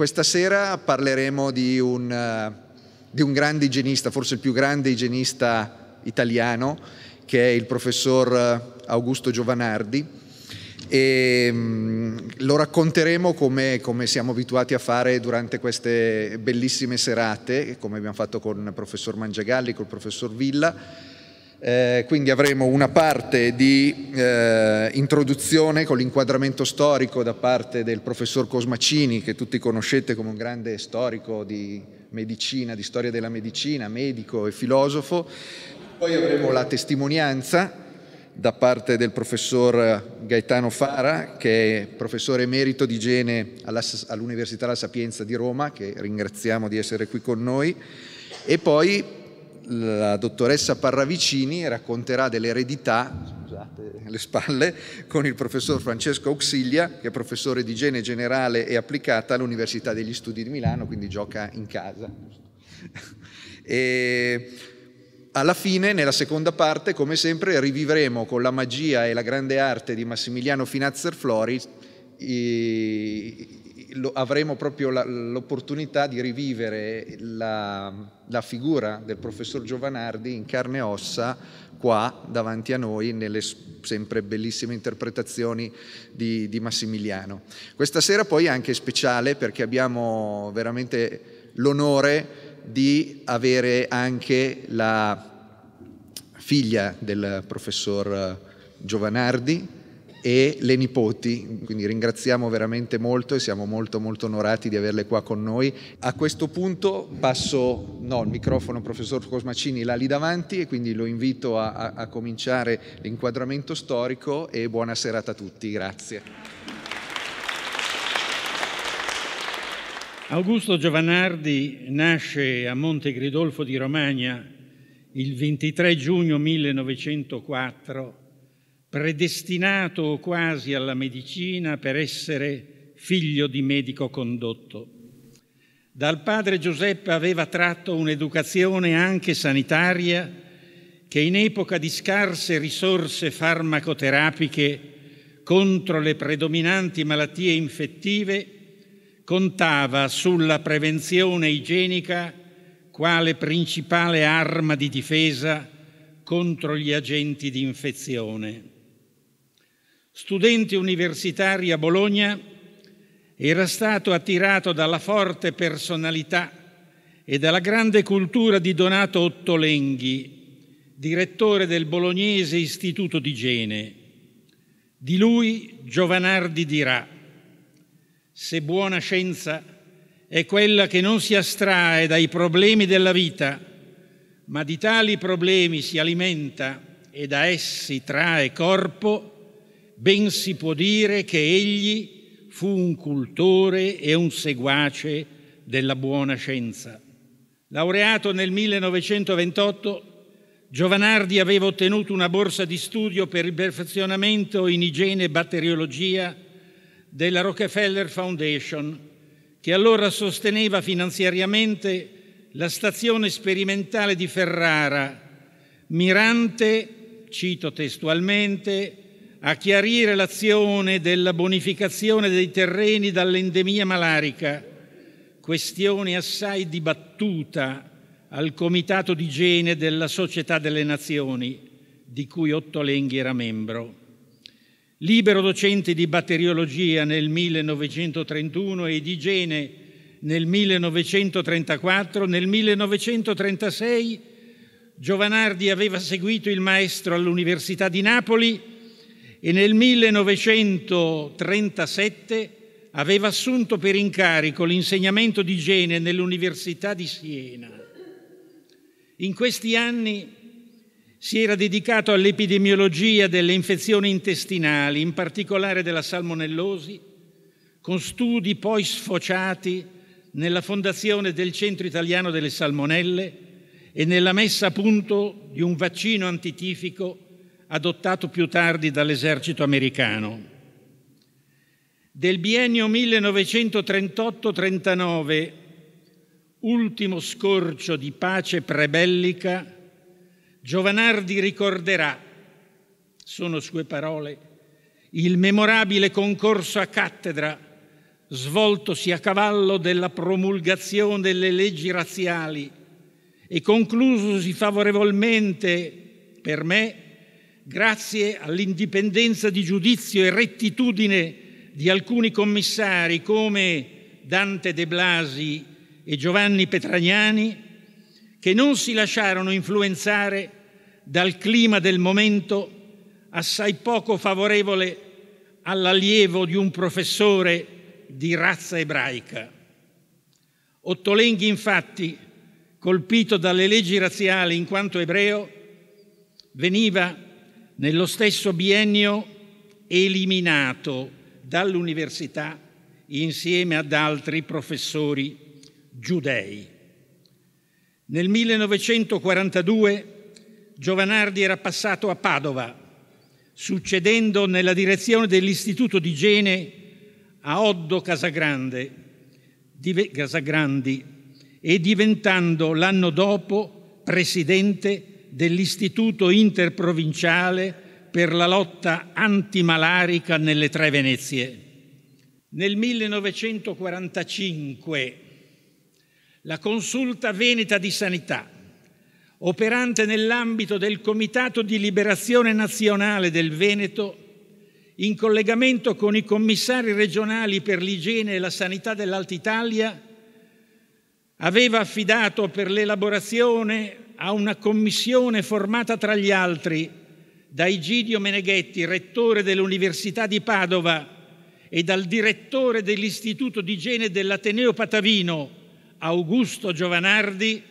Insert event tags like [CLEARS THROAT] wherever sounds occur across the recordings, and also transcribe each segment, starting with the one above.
Questa sera parleremo di un, eh, di un grande igienista, forse il più grande igienista italiano, che è il professor eh, Augusto Giovanardi e mm, lo racconteremo come, come, siamo abituati a fare durante queste bellissime serate, come abbiamo fatto con il professor Mangiagalli, col professor Villa eh, quindi avremo una parte di eh, introduzione con l'inquadramento storico da parte del professor Cosmacini, che tutti conoscete come un grande storico di medicina, di storia della medicina, medico e filosofo. Poi avremo la testimonianza da parte del professor Gaetano Fara, che è professore emerito di igiene all'Università La Sapienza di Roma, che ringraziamo di essere qui con noi. E poi la dottoressa Parravicini racconterà dell'eredità, scusate le spalle, con il professor Francesco Auxilia, che è professore di igiene generale e applicata all'Università degli Studi di Milano, quindi gioca in casa. E alla fine, nella seconda parte, come sempre, rivivremo con la magia e la grande arte di Massimiliano Finazzer Flori lo, avremo proprio la, l'opportunità di rivivere la, la, figura del professor Giovanardi in carne e ossa qua davanti a noi nelle sempre bellissime interpretazioni di, di Massimiliano. Questa sera poi è anche speciale perché abbiamo veramente l'onore di avere anche la figlia del professor Giovanardi, e le nipoti, quindi ringraziamo veramente molto e siamo molto molto onorati di averle qua con noi. A questo punto passo no, il microfono al professor Cosmacini là lì davanti e quindi lo invito a, a, a cominciare l'inquadramento storico e buona serata a tutti, grazie. Augusto Giovanardi nasce a Monte Gridolfo di Romagna il 23 giugno 1904 predestinato quasi alla medicina per essere figlio di medico condotto. Dal padre Giuseppe aveva tratto un'educazione anche sanitaria che in epoca di scarse risorse farmacoterapiche contro le predominanti malattie infettive contava sulla prevenzione igienica quale principale arma di difesa contro gli agenti di infezione studente universitario a Bologna, era stato attirato dalla forte personalità e dalla grande cultura di Donato Ottolenghi, direttore del Bolognese Istituto di d'Igiene. Di lui Giovanardi dirà, se buona scienza è quella che non si astrae dai problemi della vita, ma di tali problemi si alimenta e da essi trae corpo, ben si può dire che egli fu un cultore e un seguace della buona scienza. Laureato nel 1928, Giovanardi aveva ottenuto una borsa di studio per il perfezionamento in igiene e batteriologia della Rockefeller Foundation, che allora sosteneva finanziariamente la stazione sperimentale di Ferrara, mirante, cito testualmente, a chiarire l'azione della bonificazione dei terreni dall'endemia malarica, questione assai dibattuta al Comitato di Igiene della Società delle Nazioni, di cui Otto Lenghi era membro. Libero docente di batteriologia nel 1931 e di igiene nel 1934, nel 1936 Giovanardi aveva seguito il maestro all'Università di Napoli e nel 1937 aveva assunto per incarico l'insegnamento di igiene nell'Università di Siena. In questi anni si era dedicato all'epidemiologia delle infezioni intestinali, in particolare della salmonellosi, con studi poi sfociati nella fondazione del Centro Italiano delle Salmonelle e nella messa a punto di un vaccino antitifico adottato più tardi dall'esercito americano. Del biennio 1938-39, ultimo scorcio di pace prebellica, Giovanardi ricorderà, sono sue parole, il memorabile concorso a cattedra svoltosi a cavallo della promulgazione delle leggi razziali e conclusosi favorevolmente per me grazie all'indipendenza di giudizio e rettitudine di alcuni commissari come Dante De Blasi e Giovanni Petragnani, che non si lasciarono influenzare dal clima del momento assai poco favorevole all'allievo di un professore di razza ebraica. Ottolenghi, infatti, colpito dalle leggi razziali in quanto ebreo, veniva nello stesso biennio eliminato dall'università insieme ad altri professori giudei. Nel 1942 Giovanardi era passato a Padova, succedendo nella direzione dell'Istituto di Igiene a Oddo Casagrande, Casagrandi e diventando l'anno dopo presidente di dell'Istituto Interprovinciale per la lotta antimalarica nelle Tre Venezie. Nel 1945 la Consulta Veneta di Sanità, operante nell'ambito del Comitato di Liberazione Nazionale del Veneto, in collegamento con i commissari regionali per l'igiene e la sanità dell'Alta Italia, aveva affidato per l'elaborazione a una commissione formata tra gli altri da Egidio Meneghetti, rettore dell'Università di Padova, e dal direttore dell'Istituto di Igiene dell'Ateneo Patavino, Augusto Giovanardi,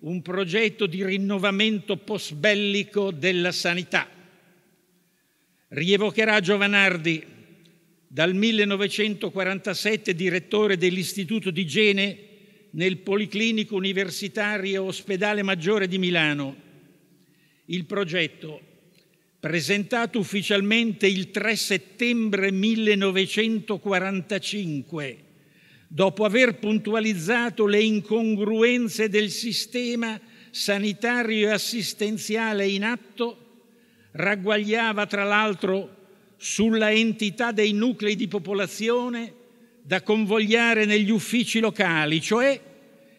un progetto di rinnovamento postbellico della sanità. Rievocherà Giovanardi, dal 1947 direttore dell'Istituto di Igiene, nel Policlinico Universitario Ospedale Maggiore di Milano. Il progetto, presentato ufficialmente il 3 settembre 1945, dopo aver puntualizzato le incongruenze del sistema sanitario e assistenziale in atto, ragguagliava tra l'altro sulla entità dei nuclei di popolazione da convogliare negli uffici locali, cioè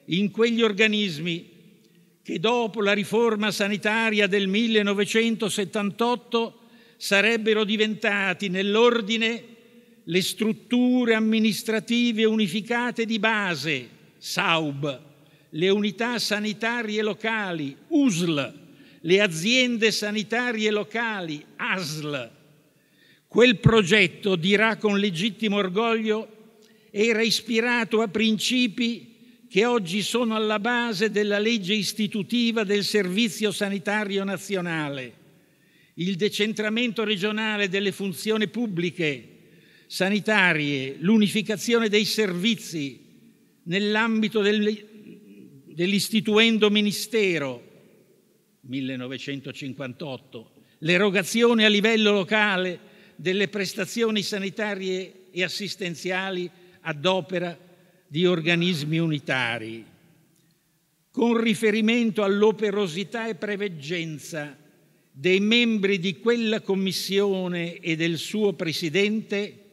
in quegli organismi che dopo la riforma sanitaria del 1978 sarebbero diventati nell'ordine le strutture amministrative unificate di base, SAUB, le unità sanitarie locali, USL, le aziende sanitarie locali, ASL. Quel progetto dirà con legittimo orgoglio era ispirato a principi che oggi sono alla base della legge istitutiva del Servizio Sanitario Nazionale, il decentramento regionale delle funzioni pubbliche sanitarie, l'unificazione dei servizi nell'ambito del, dell'istituendo ministero 1958, l'erogazione a livello locale delle prestazioni sanitarie e assistenziali ad opera di organismi unitari. Con riferimento all'operosità e preveggenza dei membri di quella commissione e del suo presidente,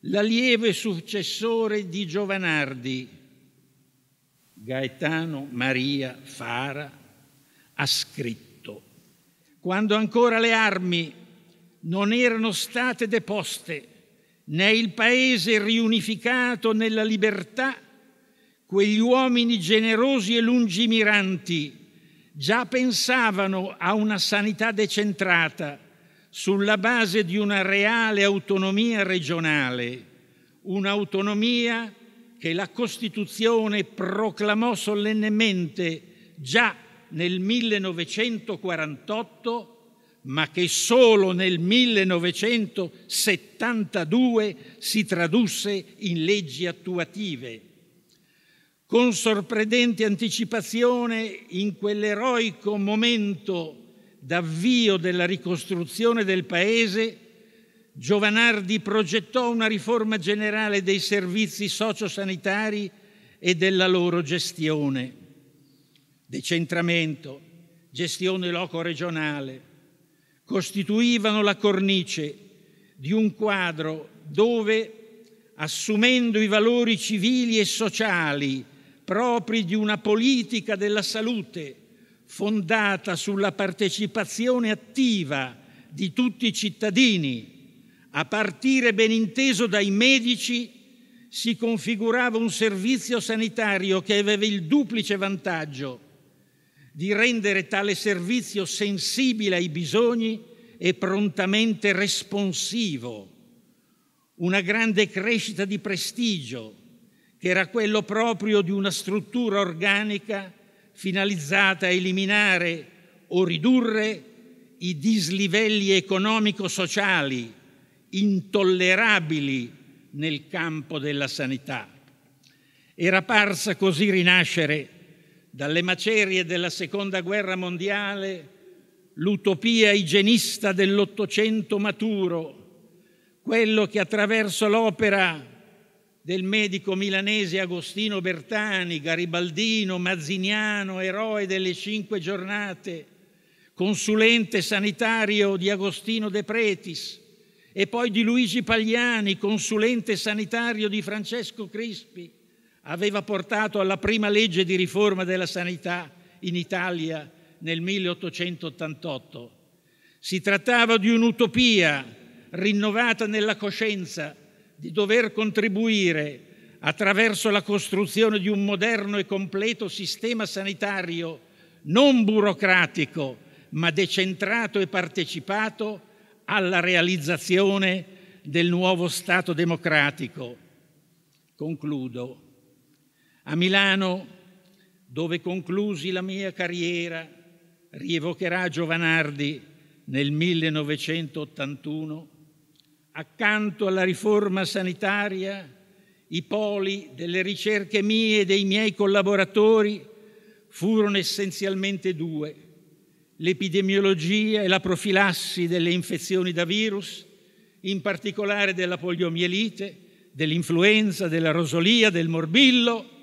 l'allieve successore di Giovanardi, Gaetano Maria Fara, ha scritto, quando ancora le armi non erano state deposte né il paese riunificato nella libertà, quegli uomini generosi e lungimiranti già pensavano a una sanità decentrata sulla base di una reale autonomia regionale, un'autonomia che la Costituzione proclamò solennemente già nel 1948 ma che solo nel 1972 si tradusse in leggi attuative. Con sorprendente anticipazione, in quell'eroico momento d'avvio della ricostruzione del Paese, Giovanardi progettò una riforma generale dei servizi sociosanitari e della loro gestione. Decentramento, gestione loco-regionale, costituivano la cornice di un quadro dove, assumendo i valori civili e sociali propri di una politica della salute fondata sulla partecipazione attiva di tutti i cittadini, a partire ben inteso dai medici, si configurava un servizio sanitario che aveva il duplice vantaggio di rendere tale servizio sensibile ai bisogni e prontamente responsivo, una grande crescita di prestigio che era quello proprio di una struttura organica finalizzata a eliminare o ridurre i dislivelli economico-sociali intollerabili nel campo della sanità. Era parsa così rinascere dalle macerie della Seconda Guerra Mondiale l'utopia igienista dell'Ottocento maturo, quello che attraverso l'opera del medico milanese Agostino Bertani, garibaldino, mazziniano, eroe delle cinque giornate, consulente sanitario di Agostino De Pretis e poi di Luigi Pagliani, consulente sanitario di Francesco Crispi, aveva portato alla prima legge di riforma della sanità in Italia nel 1888. Si trattava di un'utopia rinnovata nella coscienza di dover contribuire attraverso la costruzione di un moderno e completo sistema sanitario non burocratico ma decentrato e partecipato alla realizzazione del nuovo Stato democratico. Concludo a Milano, dove conclusi la mia carriera, rievocherà Giovanardi nel 1981, accanto alla riforma sanitaria, i poli delle ricerche mie e dei miei collaboratori furono essenzialmente due, l'epidemiologia e la profilassi delle infezioni da virus, in particolare della poliomielite, dell'influenza, della rosolia, del morbillo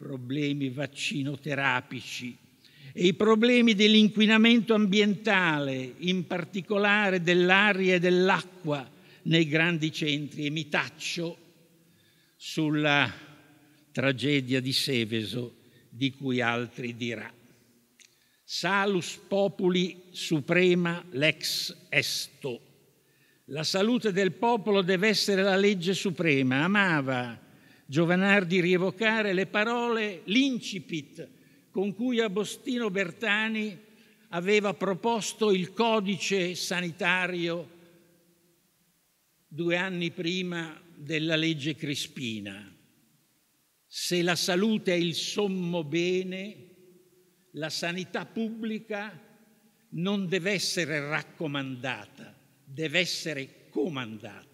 problemi vaccinoterapici e i problemi dell'inquinamento ambientale, in particolare dell'aria e dell'acqua nei grandi centri. E mi taccio sulla tragedia di Seveso, di cui altri dirà. Salus populi suprema lex esto. La salute del popolo deve essere la legge suprema. Amava Giovanardi rievocare le parole, l'incipit con cui Agostino Bertani aveva proposto il codice sanitario due anni prima della legge Crispina. Se la salute è il sommo bene, la sanità pubblica non deve essere raccomandata, deve essere comandata.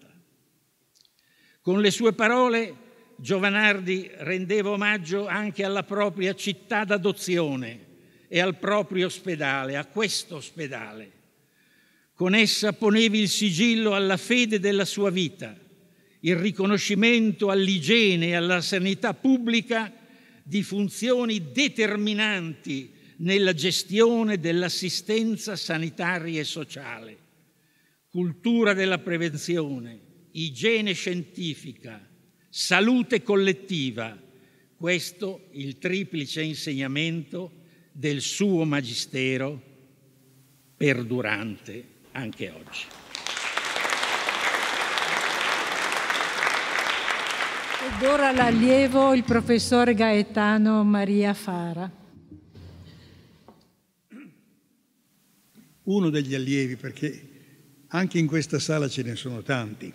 Con le sue parole Giovanardi rendeva omaggio anche alla propria città d'adozione e al proprio ospedale, a questo ospedale. Con essa ponevi il sigillo alla fede della sua vita, il riconoscimento all'igiene e alla sanità pubblica di funzioni determinanti nella gestione dell'assistenza sanitaria e sociale, cultura della prevenzione, igiene scientifica, salute collettiva, questo il triplice insegnamento del suo magistero perdurante anche oggi. Ed ora l'allievo il professore Gaetano Maria Fara. Uno degli allievi, perché anche in questa sala ce ne sono tanti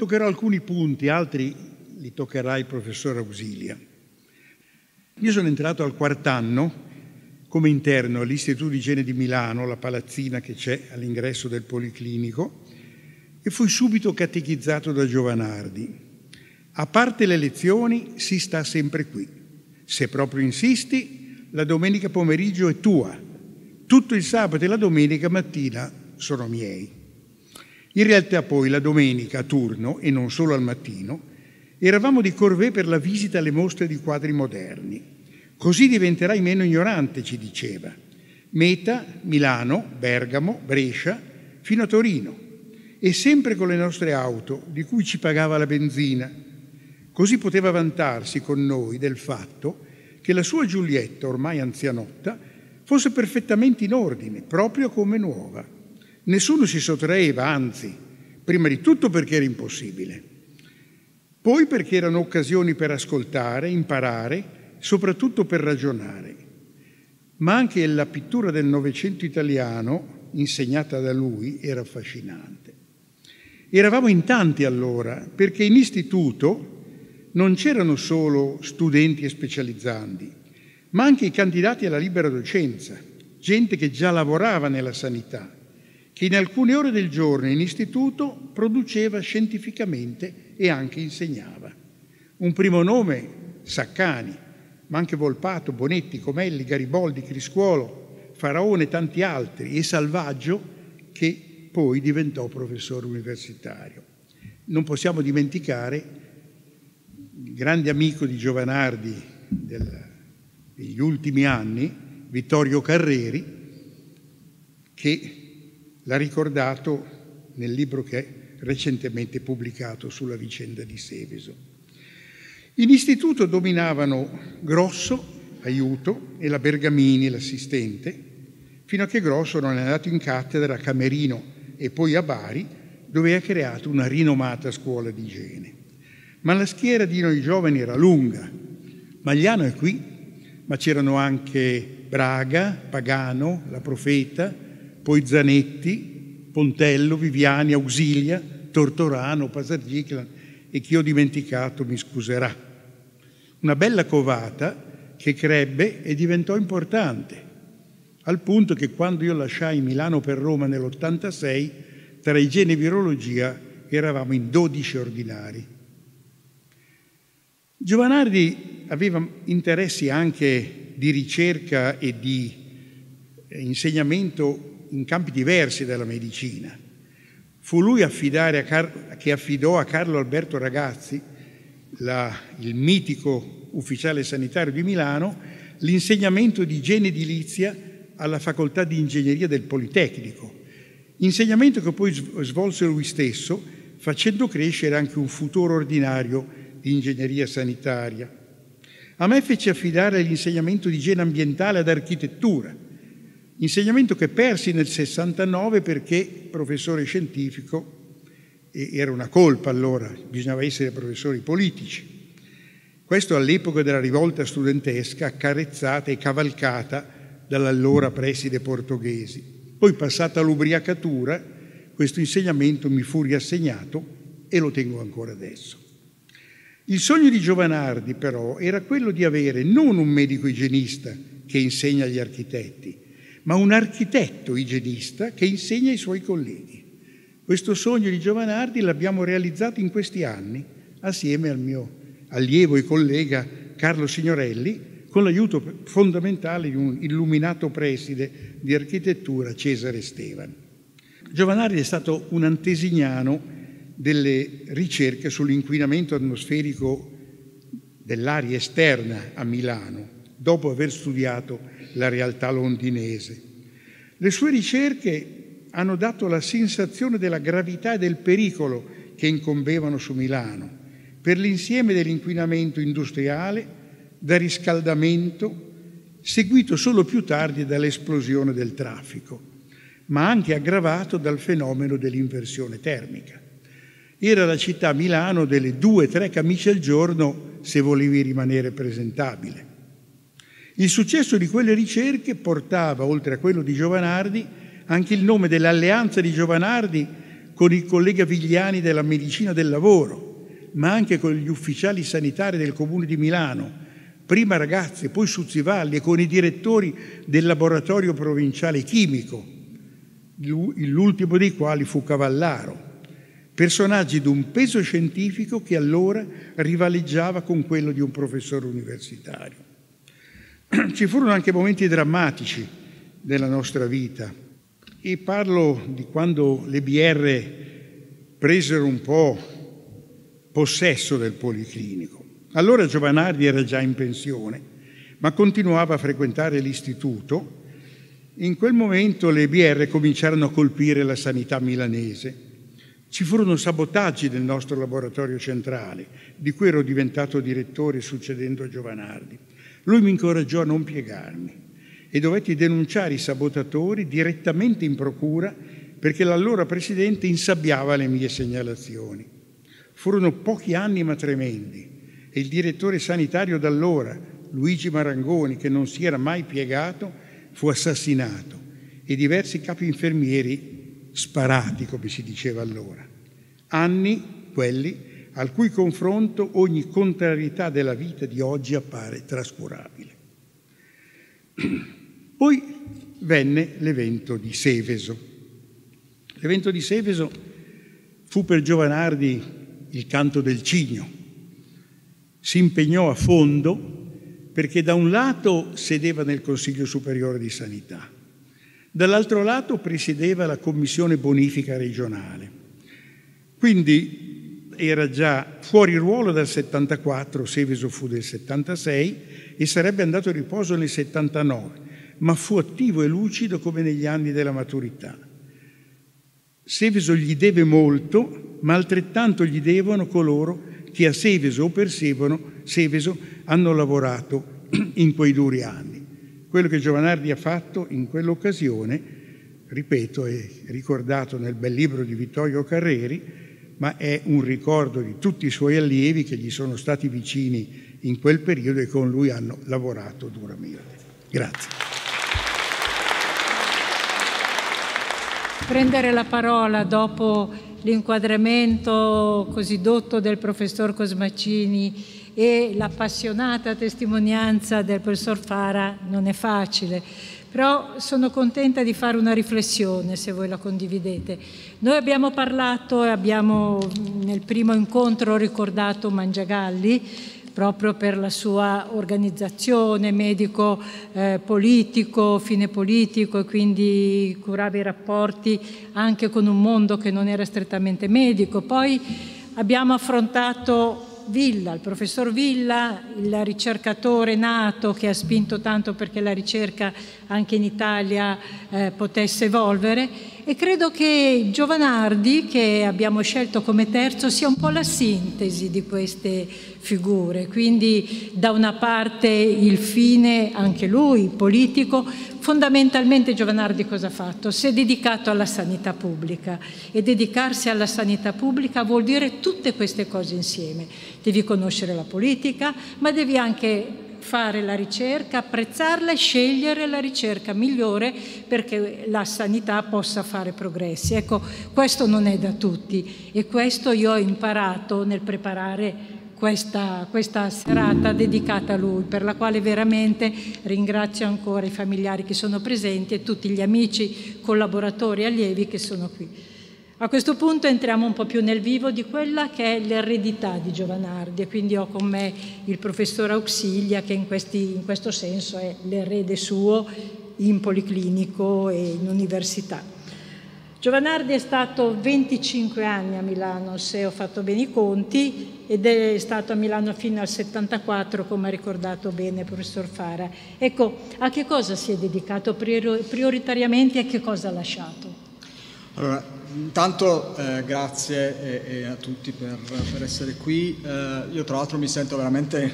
Toccherò alcuni punti, altri li toccherà il professor Ausilia. Io sono entrato al quart'anno come interno all'Istituto di Igiene di Milano, la palazzina che c'è all'ingresso del Policlinico, e fui subito catechizzato da Giovanardi. A parte le lezioni si sta sempre qui. Se proprio insisti, la domenica pomeriggio è tua. Tutto il sabato e la domenica mattina sono miei. In realtà poi la domenica a turno, e non solo al mattino, eravamo di corvée per la visita alle mostre di quadri moderni. Così diventerai meno ignorante, ci diceva. Meta, Milano, Bergamo, Brescia, fino a Torino. E sempre con le nostre auto, di cui ci pagava la benzina. Così poteva vantarsi con noi del fatto che la sua Giulietta, ormai anzianotta, fosse perfettamente in ordine, proprio come nuova. Nessuno si sottraeva, anzi, prima di tutto perché era impossibile, poi perché erano occasioni per ascoltare, imparare, soprattutto per ragionare. Ma anche la pittura del Novecento italiano, insegnata da lui, era affascinante. Eravamo in tanti allora, perché in istituto non c'erano solo studenti e specializzandi, ma anche i candidati alla libera docenza, gente che già lavorava nella sanità, che in alcune ore del giorno in istituto produceva scientificamente e anche insegnava. Un primo nome, Saccani, ma anche Volpato, Bonetti, Comelli, Garibaldi, Criscuolo, Faraone e tanti altri, e Salvaggio, che poi diventò professore universitario. Non possiamo dimenticare il grande amico di Giovanardi del, degli ultimi anni, Vittorio Carreri, che L'ha ricordato nel libro che è recentemente pubblicato sulla vicenda di Seveso. In istituto dominavano Grosso, aiuto, e la Bergamini, l'assistente, fino a che Grosso non è andato in cattedra a Camerino e poi a Bari, dove ha creato una rinomata scuola di igiene. Ma la schiera di noi giovani era lunga. Magliano è qui, ma c'erano anche Braga, Pagano, la Profeta, poi Zanetti, Pontello, Viviani, Ausilia, Tortorano, Pasargiclan e chi ho dimenticato mi scuserà. Una bella covata che crebbe e diventò importante, al punto che quando io lasciai Milano per Roma nell'86, tra igiene e virologia eravamo in 12 ordinari. Giovanardi aveva interessi anche di ricerca e di insegnamento in campi diversi dalla medicina. Fu lui Car- che affidò a Carlo Alberto Ragazzi, la, il mitico ufficiale sanitario di Milano, l'insegnamento di igiene edilizia alla facoltà di ingegneria del Politecnico, insegnamento che poi svolse lui stesso facendo crescere anche un futuro ordinario di ingegneria sanitaria. A me fece affidare l'insegnamento di igiene ambientale ad architettura, Insegnamento che persi nel 69 perché professore scientifico, era una colpa allora, bisognava essere professori politici. Questo all'epoca della rivolta studentesca carezzata e cavalcata dall'allora preside portoghesi. Poi passata l'ubriacatura, questo insegnamento mi fu riassegnato e lo tengo ancora adesso. Il sogno di Giovanardi però era quello di avere non un medico igienista che insegna agli architetti, ma un architetto igienista che insegna ai suoi colleghi. Questo sogno di Giovanardi l'abbiamo realizzato in questi anni assieme al mio allievo e collega Carlo Signorelli, con l'aiuto fondamentale di un illuminato preside di architettura, Cesare Stevan. Giovanardi è stato un antesignano delle ricerche sull'inquinamento atmosferico dell'aria esterna a Milano, dopo aver studiato la realtà londinese. Le sue ricerche hanno dato la sensazione della gravità e del pericolo che incombevano su Milano per l'insieme dell'inquinamento industriale, da riscaldamento, seguito solo più tardi dall'esplosione del traffico, ma anche aggravato dal fenomeno dell'inversione termica. Era la città Milano delle due o tre camicie al giorno se volevi rimanere presentabile. Il successo di quelle ricerche portava, oltre a quello di Giovanardi, anche il nome dell'alleanza di Giovanardi con il collega Vigliani della Medicina del Lavoro, ma anche con gli ufficiali sanitari del Comune di Milano, prima Ragazzi, poi Suzzivalli e con i direttori del laboratorio provinciale chimico, l'ultimo dei quali fu Cavallaro personaggi di un peso scientifico che allora rivaleggiava con quello di un professore universitario. [CLEARS THROAT] Ci furono anche momenti drammatici della nostra vita e parlo di quando le BR presero un po' possesso del policlinico. Allora Giovanardi era già in pensione, ma continuava a frequentare l'istituto. In quel momento le BR cominciarono a colpire la sanità milanese. Ci furono sabotaggi del nostro laboratorio centrale, di cui ero diventato direttore succedendo a Giovanardi. Lui mi incoraggiò a non piegarmi e dovetti denunciare i sabotatori direttamente in procura perché l'allora presidente insabbiava le mie segnalazioni. Furono pochi anni ma tremendi e il direttore sanitario d'allora, Luigi Marangoni, che non si era mai piegato, fu assassinato e diversi capi infermieri sparati, come si diceva allora. Anni, quelli, al cui confronto ogni contrarietà della vita di oggi appare trascurabile. [CLEARS THROAT] Poi venne l'evento di Seveso. L'evento di Seveso fu per Giovanardi il canto del cigno. Si impegnò a fondo perché da un lato sedeva nel Consiglio Superiore di Sanità, dall'altro lato presiedeva la Commissione Bonifica Regionale. Quindi era già fuori ruolo dal 74, Seveso fu del 76 e sarebbe andato a riposo nel 79, ma fu attivo e lucido come negli anni della maturità. Seveso gli deve molto, ma altrettanto gli devono coloro che a Seveso o per Seveso hanno lavorato [CLEARS THROAT] in quei duri anni. Quello che Giovanardi ha fatto in quell'occasione, ripeto, è ricordato nel bel libro di Vittorio Carreri, ma è un ricordo di tutti i suoi allievi che gli sono stati vicini in quel periodo e con lui hanno lavorato duramente. Grazie. Prendere la parola dopo l'inquadramento così dotto del professor Cosmacini e l'appassionata testimonianza del professor Fara non è facile però sono contenta di fare una riflessione se voi la condividete. Noi abbiamo parlato e abbiamo nel primo incontro ricordato Mangiagalli proprio per la sua organizzazione medico, eh, politico, fine politico e quindi curava i rapporti anche con un mondo che non era strettamente medico. Poi abbiamo affrontato Villa, il professor Villa, il ricercatore nato che ha spinto tanto perché la ricerca anche in Italia eh, potesse evolvere e credo che Giovanardi, che abbiamo scelto come terzo, sia un po' la sintesi di queste figure. Quindi da una parte il fine, anche lui, politico, fondamentalmente Giovanardi cosa ha fatto? Si è dedicato alla sanità pubblica e dedicarsi alla sanità pubblica vuol dire tutte queste cose insieme. Devi conoscere la politica, ma devi anche fare la ricerca, apprezzarla e scegliere la ricerca migliore perché la sanità possa fare progressi. Ecco, questo non è da tutti e questo io ho imparato nel preparare questa, questa, serata dedicata a lui, per la quale veramente ringrazio ancora i familiari che sono presenti e tutti gli amici, collaboratori e allievi che sono qui. A questo punto entriamo un po' più nel vivo di quella che è l'eredità di Giovanardi e quindi ho con me il professor Auxilia che in, questi, in questo senso è l'erede suo in policlinico e in università. Giovanardi è stato 25 anni a Milano, se ho fatto bene i conti, ed è stato a Milano fino al 74, come ha ricordato bene il professor Fara. Ecco, a che cosa si è dedicato prioritariamente e a che cosa ha lasciato? Allora, intanto eh, grazie e, eh, e a tutti per, per essere qui. Eh, io tra l'altro mi sento veramente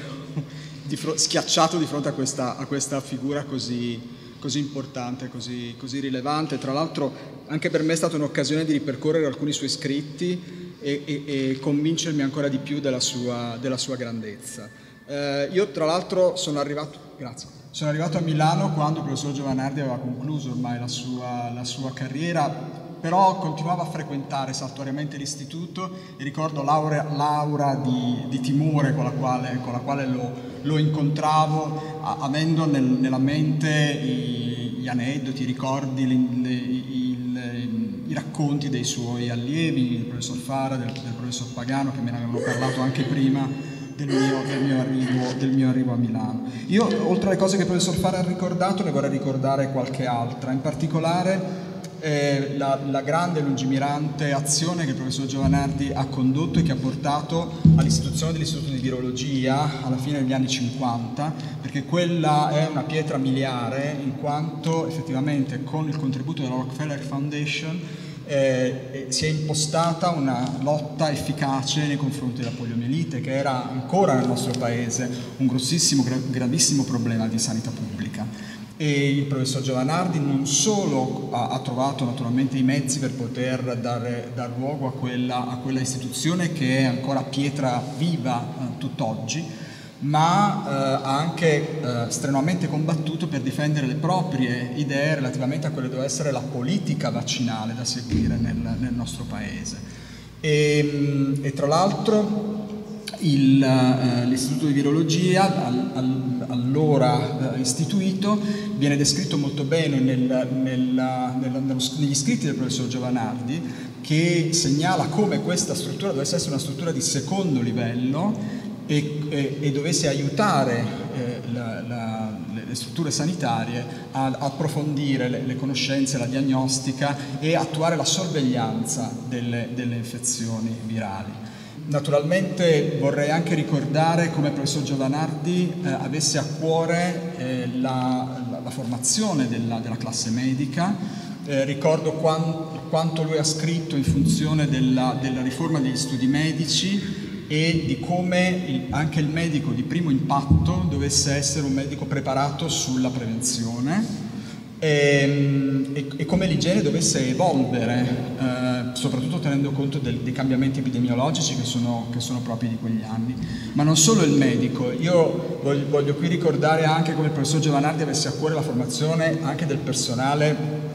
di schiacciato di fronte a questa, a questa figura così, così importante, così, così, rilevante. Tra l'altro anche per me è stata un'occasione di ripercorrere alcuni suoi scritti e, e, e convincermi ancora di più della sua, della sua grandezza. Eh, io tra l'altro sono arrivato... Grazie. Sono arrivato a Milano quando il professor Giovanardi aveva concluso ormai la sua, la sua carriera però continuavo a frequentare saltuariamente l'istituto e ricordo l'aura, di, di, timore con la quale, con la quale lo, lo, incontravo, a, avendo nel, nella mente i, gli aneddoti, i ricordi, le, le, il, i racconti dei suoi allievi, del professor Fara, del, del, professor Pagano, che me ne avevano parlato anche prima. Del mio, del, mio arrivo, del mio, arrivo, a Milano. Io, oltre alle cose che il professor Fara ha ricordato, ne vorrei ricordare qualche altra. In particolare, eh, la, la, grande e lungimirante azione che il professor Giovanardi ha condotto e che ha portato all'istituzione dell'Istituto di Virologia alla fine degli anni 50, perché quella è una pietra miliare in quanto effettivamente con il contributo della Rockefeller Foundation eh, eh, si è impostata una lotta efficace nei confronti della poliomielite che era ancora nel nostro paese un grossissimo, gravissimo problema di sanità pubblica e il professor Giovanardi non solo ha, ha trovato naturalmente i mezzi per poter dare, dar luogo a quella, a quella, istituzione che è ancora pietra viva eh, tutt'oggi, ma eh, ha anche eh, strenuamente combattuto per difendere le proprie idee relativamente a quella che deve essere la politica vaccinale da seguire nel, nel nostro paese. E, mm, e tra l'altro il, eh, l'istituto di virologia al, al, allora eh, istituito viene descritto molto bene nel, nella, nella, negli scritti del professor Giovanardi che segnala come questa struttura dovesse essere una struttura di secondo livello e, e, e dovesse aiutare eh, la, la, le strutture sanitarie ad approfondire le, le, conoscenze, la diagnostica e attuare la sorveglianza delle, delle infezioni virali. Naturalmente vorrei anche ricordare come il professor Giovanardi eh, avesse a cuore eh, la, la, la, formazione della, della classe medica. Eh, ricordo quan, quanto lui ha scritto in funzione della, della, riforma degli studi medici e di come il, anche il medico di primo impatto dovesse essere un medico preparato sulla prevenzione e, ehm, e, e come l'igiene dovesse evolvere, eh, soprattutto tenendo conto del, dei cambiamenti epidemiologici che sono, che sono, propri di quegli anni. Ma non solo il medico, io voglio, voglio qui ricordare anche come il professor Giovanardi avesse a cuore la formazione anche del personale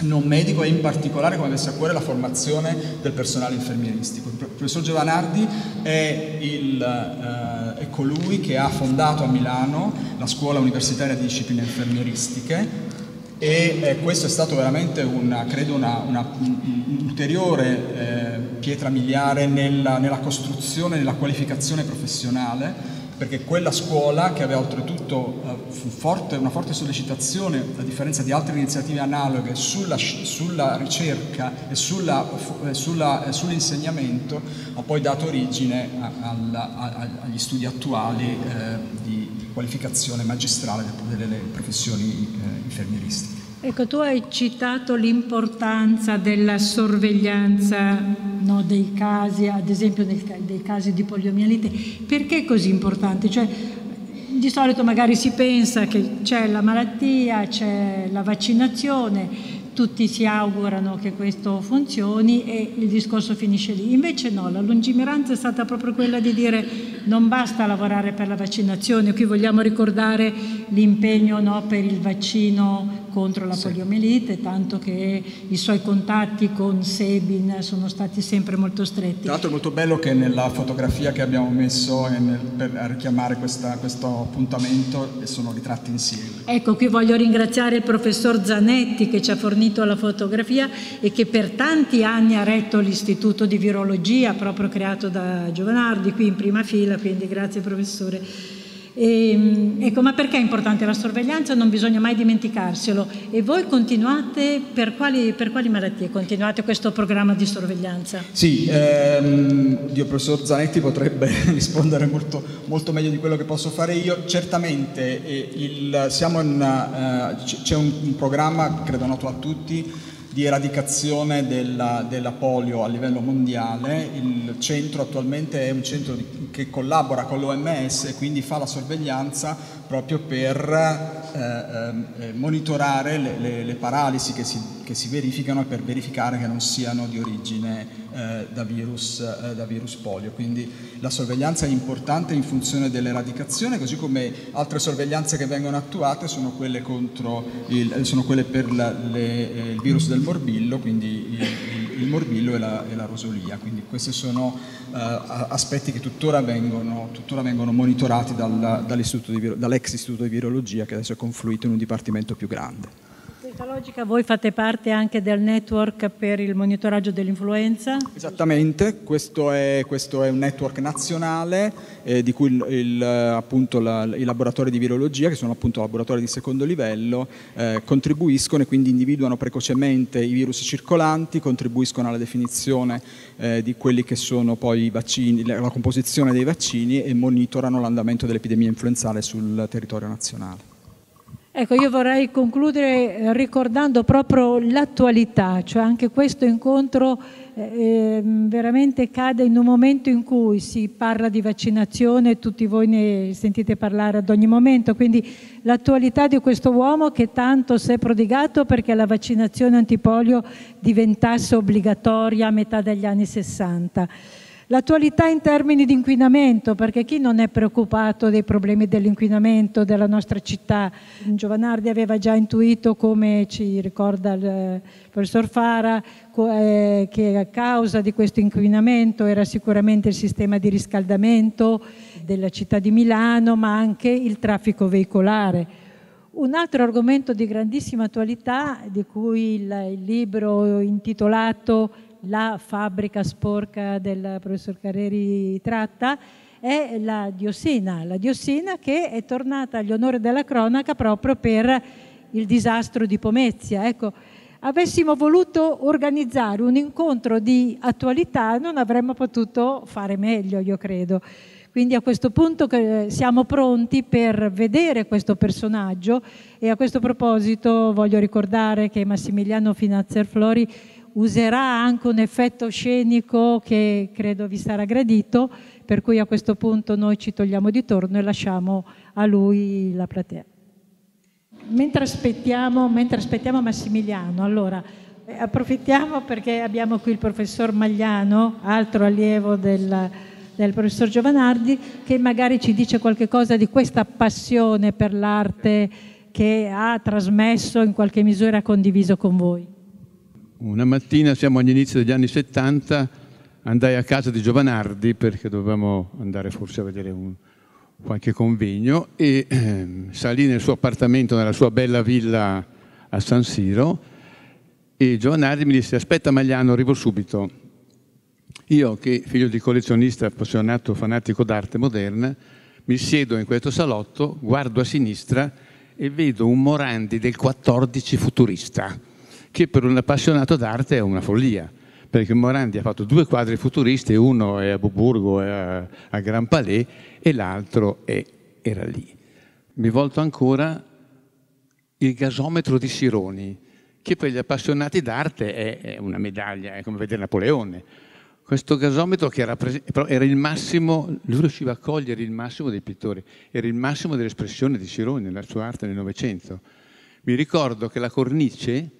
non medico e in particolare come avesse a cuore la formazione del personale infermieristico. Il professor Giovanardi è, il, eh, è colui che ha fondato a Milano la scuola universitaria di discipline infermieristiche e eh, questo è stato veramente una, credo una, una, un'ulteriore eh, pietra miliare nella, nella costruzione, nella qualificazione professionale perché quella scuola che aveva oltretutto eh, forte, una forte sollecitazione, a differenza di altre iniziative analoghe, sulla, sulla ricerca e sulla, eh, sulla, eh, sull'insegnamento, ha poi dato origine a, a, a, agli studi attuali eh, di, qualificazione magistrale delle professioni eh, infermieristiche. Ecco, tu hai citato l'importanza della sorveglianza no, dei casi, ad esempio dei, dei casi di poliomielite. Perché è così importante? Cioè, di solito magari si pensa che c'è la malattia, c'è la vaccinazione, tutti si augurano che questo funzioni e il discorso finisce lì. Invece no, la lungimiranza è stata proprio quella di dire non basta lavorare per la vaccinazione, qui vogliamo ricordare l'impegno no, per il vaccino contro la sì. poliomielite, tanto che i suoi contatti con Sebin sono stati sempre molto stretti. Tra l'altro è molto bello che nella fotografia che abbiamo messo nel, per richiamare questa, questo appuntamento sono ritratti insieme. Ecco, qui voglio ringraziare il professor Zanetti che ci ha fornito la fotografia e che per tanti anni ha retto l'istituto di virologia proprio creato da Giovanardi qui in prima fila, quindi grazie professore. E, ehm, ecco, ma perché è importante la sorveglianza? Non bisogna mai dimenticarselo. E voi continuate, per quali, per quali malattie continuate questo programma di sorveglianza? Sì, ehm, il professor Zanetti potrebbe [LAUGHS] rispondere molto, molto, meglio di quello che posso fare io. Certamente eh, il, in, eh, c'è un, un programma, credo noto a tutti, di eradicazione della, della, polio a livello mondiale. Il centro attualmente è un centro che collabora con l'OMS e quindi fa la sorveglianza proprio per eh, ehm, eh, monitorare le, le, le paralisi che si, che si, verificano e per verificare che non siano di origine eh, da virus, eh, da, virus, polio. Quindi la sorveglianza è importante in funzione dell'eradicazione, così come altre sorveglianze che vengono attuate sono quelle, il, sono quelle per la, le, eh, il virus del morbillo, quindi il, il il morbillo e la, e la rosolia. Quindi questi sono eh, aspetti che tuttora vengono, tuttora vengono monitorati dal, dall'ex istituto di virologia che adesso è confluito in un dipartimento più grande questa logica voi fate parte anche del network per il monitoraggio dell'influenza? Esattamente, questo è, questo è, un network nazionale eh, di cui il, il, eh, appunto la, i laboratori di virologia, che sono appunto laboratori di secondo livello, eh, contribuiscono e quindi individuano precocemente i virus circolanti, contribuiscono alla definizione eh, di quelli che sono poi i vaccini, la composizione dei vaccini e monitorano l'andamento dell'epidemia influenzale sul territorio nazionale. Ecco, io vorrei concludere eh, ricordando proprio l'attualità, cioè anche questo incontro eh, ehm, veramente cade in un momento in cui si parla di vaccinazione, tutti voi ne sentite parlare ad ogni momento, quindi l'attualità di questo uomo che tanto si è prodigato perché la vaccinazione antipolio diventasse obbligatoria a metà degli anni 60. L'attualità in termini di inquinamento, perché chi non è preoccupato dei problemi dell'inquinamento della nostra città? Giovanardi aveva già intuito, come ci ricorda il eh, professor Fara, eh, che a causa di questo inquinamento era sicuramente il sistema di riscaldamento della città di Milano, ma anche il traffico veicolare. Un altro argomento di grandissima attualità, di cui il libro intitolato la fabbrica sporca del professor Carreri tratta, è la diossina, la diossina che è tornata agli onori della cronaca proprio per il disastro di Pomezia. Ecco, avessimo voluto organizzare un incontro di attualità non avremmo potuto fare meglio, io credo. Quindi a questo punto siamo pronti per vedere questo personaggio e a questo proposito voglio ricordare che Massimiliano Finazzer Flori userà anche un effetto scenico che credo vi sarà gradito, per cui a questo punto noi ci togliamo di torno e lasciamo a lui la platea. Mentre aspettiamo, mentre aspettiamo Massimiliano, allora eh, approfittiamo perché abbiamo qui il professor Magliano, altro allievo del, del professor Giovanardi, che magari ci dice qualche cosa di questa passione per l'arte che ha trasmesso in qualche misura condiviso con voi una mattina, siamo agli inizi degli anni 70, andai a casa di Giovanardi perché dovevamo andare forse a vedere un, qualche convegno e ehm, salì nel suo appartamento, nella sua bella villa a San Siro e Giovanardi mi disse aspetta Magliano, arrivo subito. Io, che figlio di collezionista appassionato, fanatico d'arte moderna, mi siedo in questo salotto, guardo a sinistra e vedo un Morandi del 14 futurista che per un appassionato d'arte è una follia, perché Morandi ha fatto due quadri futuristi, uno è a Boburgo, è a, a Gran Palais, e l'altro è, era lì. Mi volto ancora il gasometro di Sironi, che per gli appassionati d'arte è, è una medaglia, è come vedere Napoleone. Questo gasometro che era, era il massimo, lui riusciva a cogliere il massimo dei pittori, era il massimo dell'espressione di Sironi nella sua arte nel Novecento. Mi ricordo che la cornice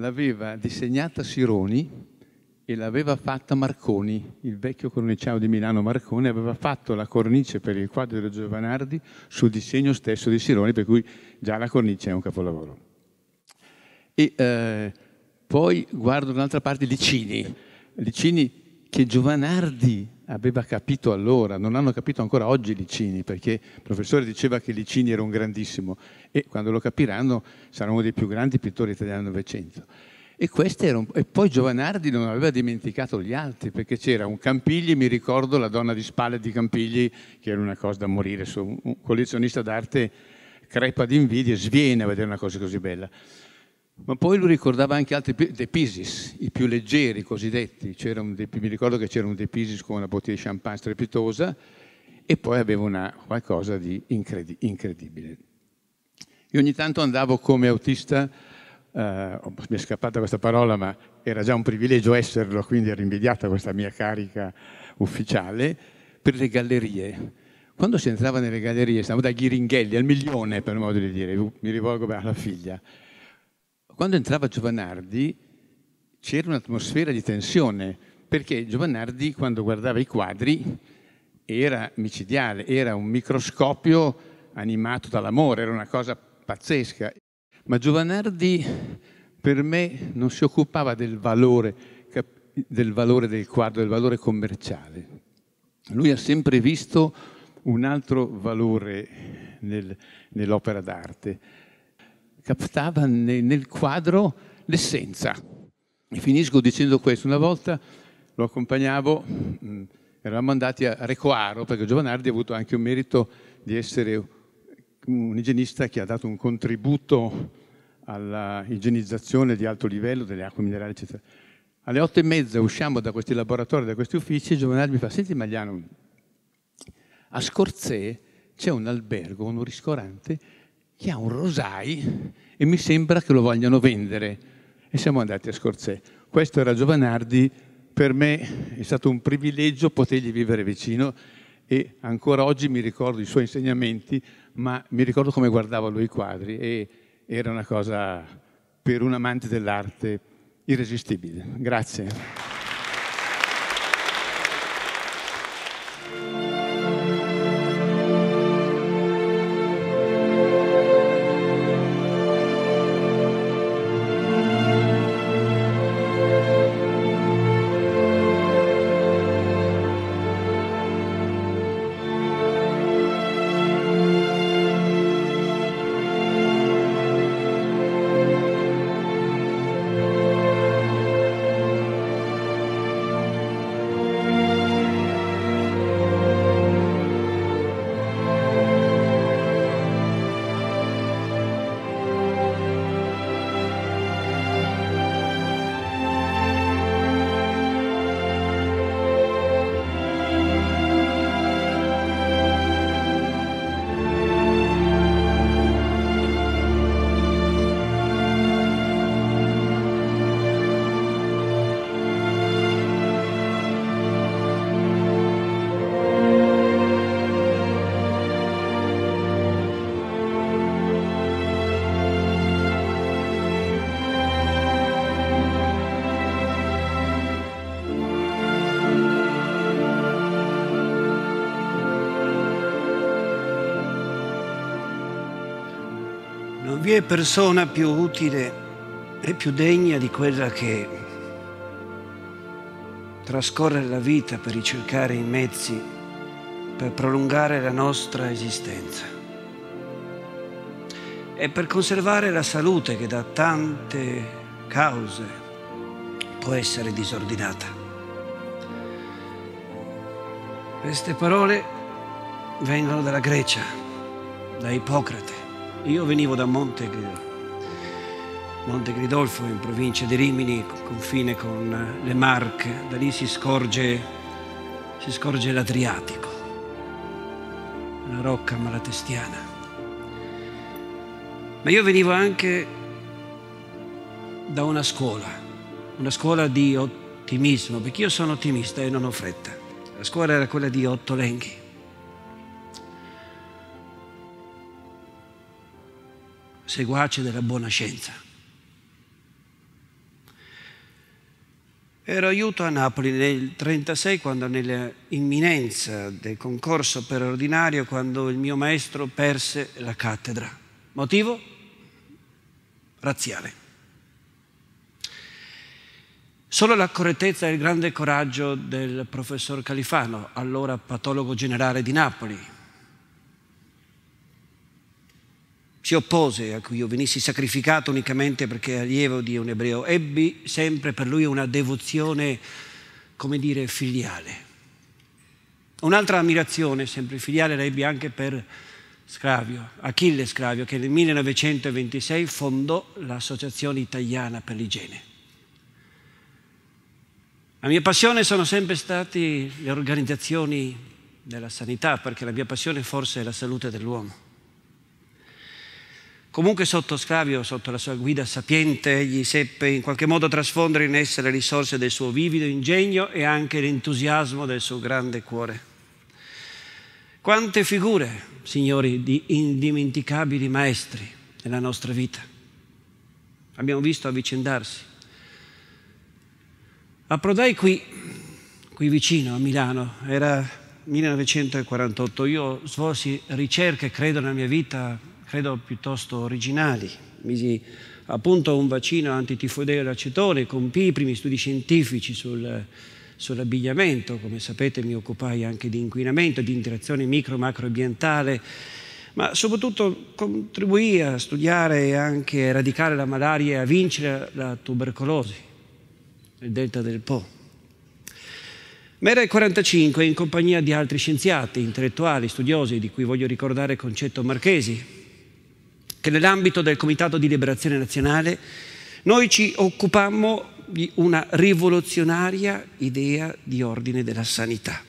l'aveva disegnata Sironi e l'aveva fatta Marconi, il vecchio corniciano di Milano Marconi, aveva fatto la cornice per il quadro di Giovanardi sul disegno stesso di Sironi, per cui già la cornice è un capolavoro. E eh, poi guardo un'altra parte, Licini. Licini che Giovanardi aveva capito allora, non hanno capito ancora oggi Licini, perché il professore diceva che Licini era un grandissimo, e quando lo capiranno sarà uno dei più grandi pittori italiani del Novecento. E, un... e, poi Giovanardi non aveva dimenticato gli altri, perché c'era un Campigli, mi ricordo la donna di spalle di Campigli, che era una cosa da morire, un collezionista d'arte crepa di invidia, sviene a vedere una cosa così bella. Ma poi lui ricordava anche altri, De Pisis, i più leggeri cosiddetti. De... mi ricordo che c'era un De Pisis con una bottiglia di champagne strepitosa e poi aveva una qualcosa di incredibile. Io ogni tanto andavo come autista, eh, oh, mi è scappata questa parola, ma era già un privilegio esserlo, quindi era invidiata questa mia carica ufficiale, per le gallerie. Quando si entrava nelle gallerie, stavo da Ghiringhelli, al milione per modo di dire, uh, mi rivolgo alla figlia. Quando entrava Giovanardi c'era un'atmosfera di tensione, perché Giovanardi quando guardava i quadri era micidiale, era un microscopio animato dall'amore, era una cosa pazzesca. Ma Giovanardi per me non si occupava del valore, del valore del quadro, del valore commerciale. Lui ha sempre visto un altro valore nel, nell'opera d'arte. Captava nel, nel quadro l'essenza. E finisco dicendo questo. Una volta lo accompagnavo, eravamo andati a Recoaro, perché Giovanardi ha avuto anche un merito di essere un igienista che ha dato un contributo alla igienizzazione di alto livello delle acque minerali, eccetera. Alle otto e mezza usciamo da questi laboratori, da questi uffici, e Giovanni mi fa, senti Magliano, a Scorzè c'è un albergo, un ristorante che ha un rosai e mi sembra che lo vogliano vendere. E siamo andati a Scorzè. Questo era Giovanardi, per me è stato un privilegio potergli vivere vicino e ancora oggi mi ricordo i suoi insegnamenti ma mi ricordo come guardavo lui i quadri e era una cosa per un amante dell'arte irresistibile. Grazie. vi è persona più utile e più degna di quella che trascorre la vita per ricercare i mezzi per prolungare la nostra esistenza e per conservare la salute che da tante cause può essere disordinata. Queste parole vengono dalla Grecia, da Ippocrate. Io venivo da Monte, Monte Gridolfo, in provincia di Rimini, confine con eh, le Marche. Da lì si scorge, si scorge l'Adriatico, una rocca malatestiana. Ma io venivo anche da una scuola, una scuola di ottimismo, perché io sono ottimista e non ho fretta. La scuola era quella di Otto Lenghi seguace della buona scienza. Ero aiuto a Napoli nel 1936, quando nell'imminenza del concorso per ordinario, quando il mio maestro perse la cattedra. Motivo? Razziale. Solo la correttezza e il grande coraggio del professor Califano, allora patologo generale di Napoli, si oppose a cui io venissi sacrificato unicamente perché allievo di un ebreo. Ebbi sempre per lui una devozione, come dire, filiale. Un'altra ammirazione, sempre filiale, la ebbi anche per Scravio, Achille Scravio, che nel 1926 fondò l'Associazione Italiana per l'Igiene. La mia passione sono sempre state le organizzazioni della sanità, perché la mia passione forse è la salute dell'uomo. Comunque sotto Sclavio, sotto la sua guida sapiente, egli seppe in qualche modo trasfondere in essa le risorse del suo vivido ingegno e anche l'entusiasmo del suo grande cuore. Quante figure, signori, di indimenticabili maestri nella nostra vita abbiamo visto avvicendarsi. Approdai qui, qui vicino a Milano, era 1948, io svolsi ricerche, credo, nella mia vita credo piuttosto originali. Misi a punto un vaccino antitifoideo da cetone, compì i primi studi scientifici sul, sull'abbigliamento, come sapete mi occupai anche di inquinamento, di interazione micro-macroambientale, ma soprattutto contribuì a studiare e anche a eradicare la malaria e a vincere la tubercolosi nel delta del Po. Mera era il 45 in compagnia di altri scienziati, intellettuali, studiosi, di cui voglio ricordare Concetto Marchesi, che nell'ambito del Comitato di Liberazione Nazionale noi ci occupammo di una rivoluzionaria idea di ordine della sanità.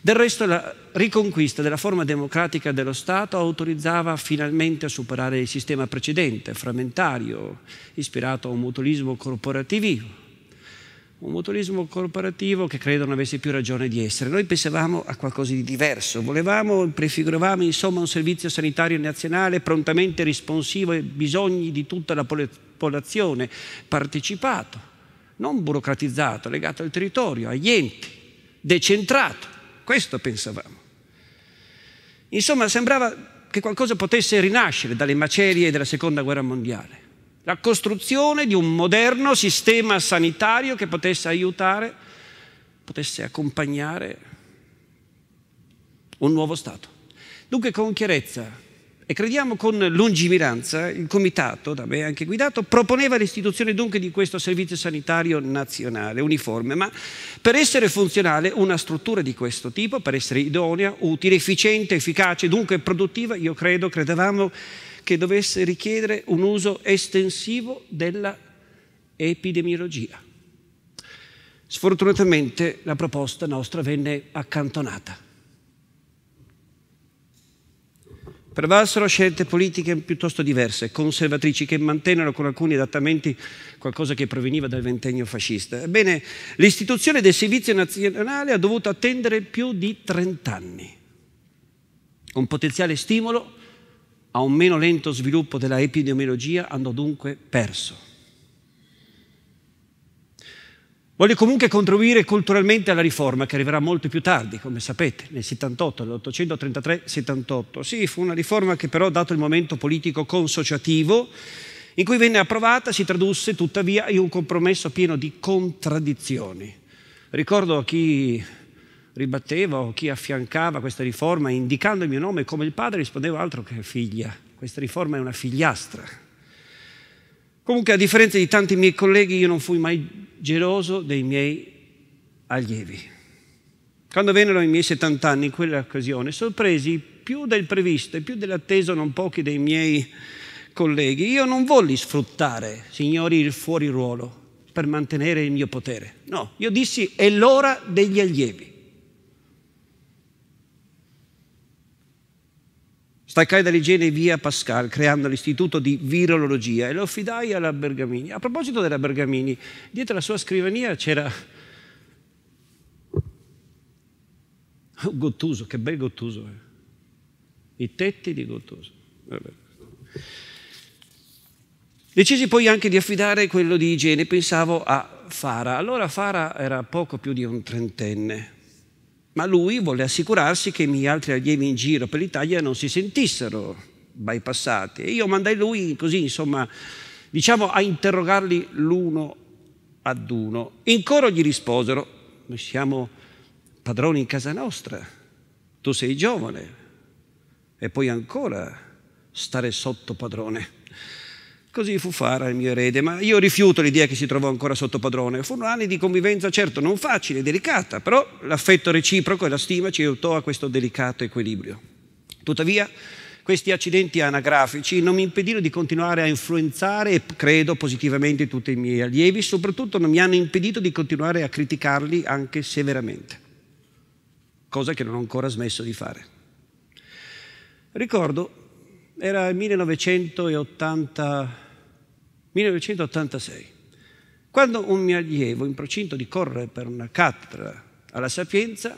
Del resto la riconquista della forma democratica dello Stato autorizzava finalmente a superare il sistema precedente, frammentario, ispirato a un mutualismo corporativo un mutualismo corporativo che credo non avesse più ragione di essere. Noi pensavamo a qualcosa di diverso, volevamo, prefiguravamo insomma un servizio sanitario nazionale prontamente responsivo ai bisogni di tutta la popolazione, partecipato, non burocratizzato, legato al territorio, agli enti, decentrato. Questo pensavamo. Insomma, sembrava che qualcosa potesse rinascere dalle macerie della Seconda Guerra Mondiale la costruzione di un moderno sistema sanitario che potesse aiutare, potesse accompagnare un nuovo Stato. Dunque con chiarezza e crediamo con lungimiranza il comitato, da me anche guidato, proponeva l'istituzione dunque di questo servizio sanitario nazionale uniforme, ma per essere funzionale una struttura di questo tipo, per essere idonea, utile, efficiente, efficace, dunque produttiva, io credo, credevamo che dovesse richiedere un uso estensivo della epidemiologia. Sfortunatamente la proposta nostra venne accantonata. Prevalsero scelte politiche piuttosto diverse, conservatrici, che mantennero con alcuni adattamenti qualcosa che proveniva dal ventennio fascista. Ebbene, l'istituzione del servizio nazionale ha dovuto attendere più di 30 anni. Un potenziale stimolo a un meno lento sviluppo della epidemiologia andò dunque perso. Voglio comunque contribuire culturalmente alla riforma che arriverà molto più tardi, come sapete, nel 78, nell'833-78. Sì, fu una riforma che però, dato il momento politico consociativo in cui venne approvata, si tradusse tuttavia in un compromesso pieno di contraddizioni. Ricordo a chi ribatteva o chi affiancava questa riforma indicando il mio nome come il padre rispondeva altro che figlia, questa riforma è una figliastra. Comunque a differenza di tanti miei colleghi io non fui mai geloso dei miei allievi. Quando vennero i miei 70 anni in quell'occasione, sorpresi più del previsto e più dell'atteso non pochi dei miei colleghi, io non volli sfruttare, signori, il fuori ruolo per mantenere il mio potere. No, io dissi è l'ora degli allievi. Staccai dall'igiene via Pascal, creando l'istituto di virologia e lo affidai alla Bergamini. A proposito della Bergamini, dietro la sua scrivania c'era oh, Gottuso, che bel Gottuso. Eh. I tetti di Gottuso. Vabbè. Decisi poi anche di affidare quello di igiene, pensavo a Fara. Allora Fara era poco più di un trentenne, ma lui volle assicurarsi che i miei altri allievi in giro per l'Italia non si sentissero bypassati. E io mandai lui così, insomma, diciamo a interrogarli l'uno ad uno. In coro gli risposero, noi siamo padroni in casa nostra, tu sei giovane, e puoi ancora stare sotto padrone. Così fu Fara il mio erede, ma io rifiuto l'idea che si trovò ancora sotto padrone. Furono anni di convivenza, certo, non facile, delicata, però l'affetto reciproco e la stima ci aiutò a questo delicato equilibrio. Tuttavia, questi accidenti anagrafici non mi impedirono di continuare a influenzare e credo positivamente tutti i miei allievi, soprattutto non mi hanno impedito di continuare a criticarli anche severamente, cosa che non ho ancora smesso di fare. Ricordo era il 1980, 1986, quando un mio allievo in procinto di correre per una cattedra alla Sapienza,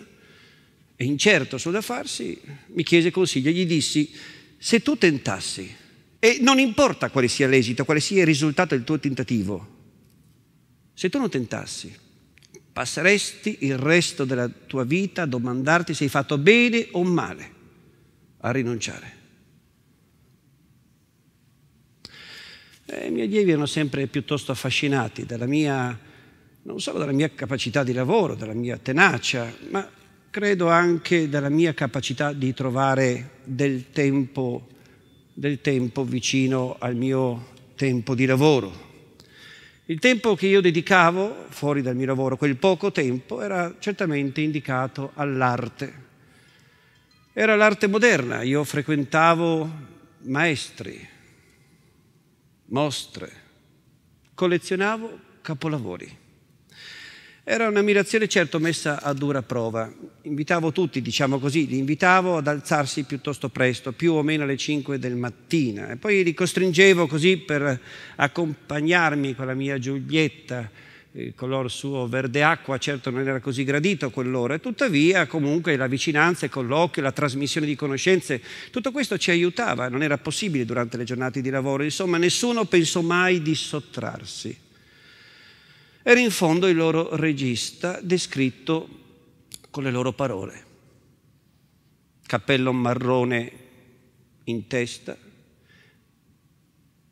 e incerto su da farsi, mi chiese consiglio e gli dissi, se tu tentassi, e non importa quale sia l'esito, quale sia il risultato del tuo tentativo, se tu non tentassi, passeresti il resto della tua vita a domandarti se hai fatto bene o male a rinunciare. E eh, I miei allievi erano sempre piuttosto affascinati dalla mia, non solo dalla mia capacità di lavoro, dalla mia tenacia, ma credo anche dalla mia capacità di trovare del tempo, del tempo vicino al mio tempo di lavoro. Il tempo che io dedicavo fuori dal mio lavoro, quel poco tempo, era certamente indicato all'arte. Era l'arte moderna, io frequentavo maestri, mostre, collezionavo capolavori. Era un'ammirazione certo messa a dura prova. Invitavo tutti, diciamo così, li invitavo ad alzarsi piuttosto presto, più o meno alle 5 del mattina, e poi li costringevo così per accompagnarmi con la mia Giulietta il eh, color suo verde acqua certo non era così gradito a quell'ora, tuttavia comunque la vicinanza, il colloquio, la trasmissione di conoscenze, tutto questo ci aiutava, non era possibile durante le giornate di lavoro, insomma nessuno pensò mai di sottrarsi. Era in fondo il loro regista descritto con le loro parole. Cappello marrone in testa,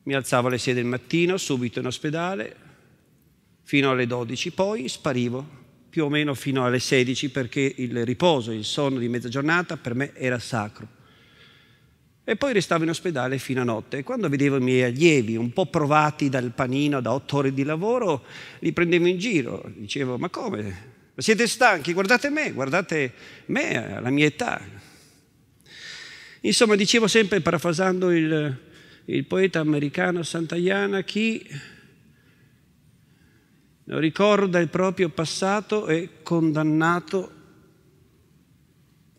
mi alzavo alle 6 del mattino, subito in ospedale, fino alle 12, poi sparivo più o meno fino alle 16 perché il riposo, il sonno di mezzogiornata per me era sacro. E poi restavo in ospedale fino a notte e quando vedevo i miei allievi un po' provati dal panino da otto ore di lavoro, li prendevo in giro, dicevo ma come? Ma siete stanchi? Guardate me, guardate me alla mia età. Insomma, dicevo sempre, parafrasando il, il poeta americano Santayana, chi ricorda il proprio passato è condannato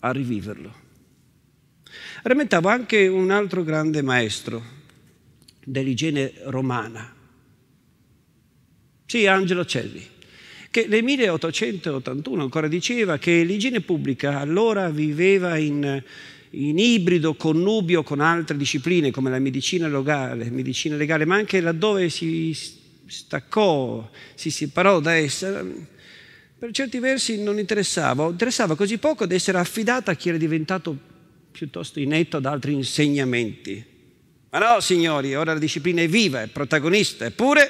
a riviverlo. Rammentavo anche un altro grande maestro dell'igiene romana, sì, Angelo Celli, che nel 1881 ancora diceva che l'igiene pubblica allora viveva in, in ibrido connubio con altre discipline come la medicina legale, medicina legale ma anche laddove si staccò, si separò da essa, per certi versi non interessava, interessava così poco ad essere affidata a chi era diventato piuttosto inetto ad altri insegnamenti. Ma no, signori, ora la disciplina è viva, è protagonista, eppure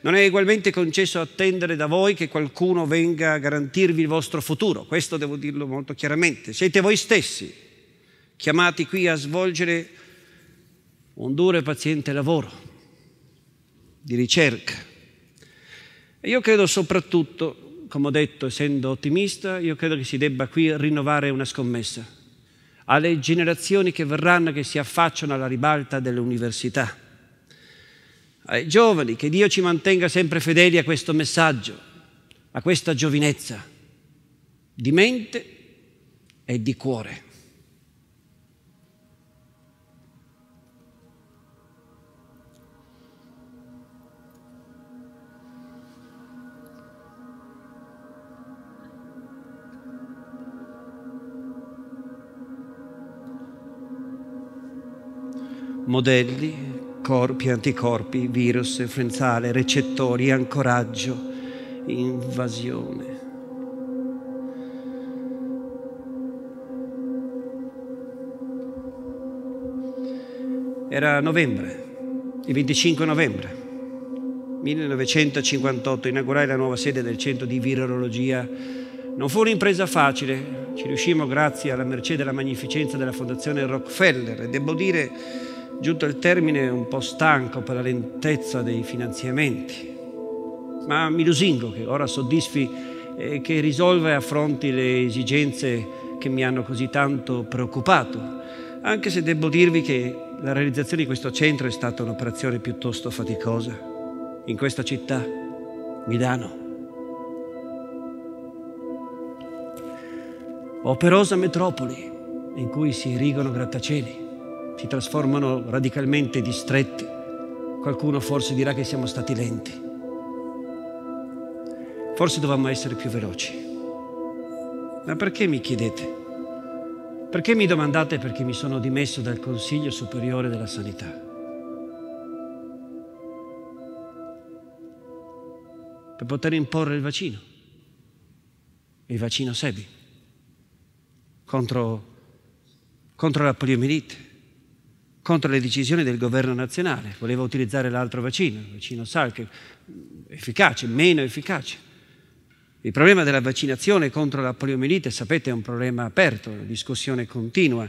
non è ugualmente concesso attendere da voi che qualcuno venga a garantirvi il vostro futuro, questo devo dirlo molto chiaramente, siete voi stessi chiamati qui a svolgere un duro e paziente lavoro di ricerca. E io credo soprattutto, come ho detto, essendo ottimista, io credo che si debba qui rinnovare una scommessa alle generazioni che verranno, che si affacciano alla ribalta delle università, ai giovani, che Dio ci mantenga sempre fedeli a questo messaggio, a questa giovinezza di mente e di cuore. modelli, corpi, anticorpi, virus, influenzale, recettori, ancoraggio, invasione. Era novembre, il 25 novembre 1958, inaugurai la nuova sede del centro di virologia. Non fu un'impresa facile, ci riuscimmo grazie alla mercé della magnificenza della Fondazione Rockefeller e devo dire giunto il termine un po' stanco per la lentezza dei finanziamenti, ma mi lusingo che ora soddisfi e eh, che risolva e affronti le esigenze che mi hanno così tanto preoccupato, anche se devo dirvi che la realizzazione di questo centro è stata un'operazione piuttosto faticosa in questa città, Milano. Operosa metropoli in cui si irrigano grattacieli, si trasformano radicalmente distretti. Qualcuno forse dirà che siamo stati lenti. Forse dovevamo essere più veloci. Ma perché mi chiedete? Perché mi domandate perché mi sono dimesso dal Consiglio Superiore della Sanità? Per poter imporre il vaccino, il vaccino Sebi, contro, contro la poliomielite contro le decisioni del governo nazionale, voleva utilizzare l'altro vaccino, il vaccino Salk, efficace, meno efficace. Il problema della vaccinazione contro la poliomielite, sapete, è un problema aperto, la discussione continua.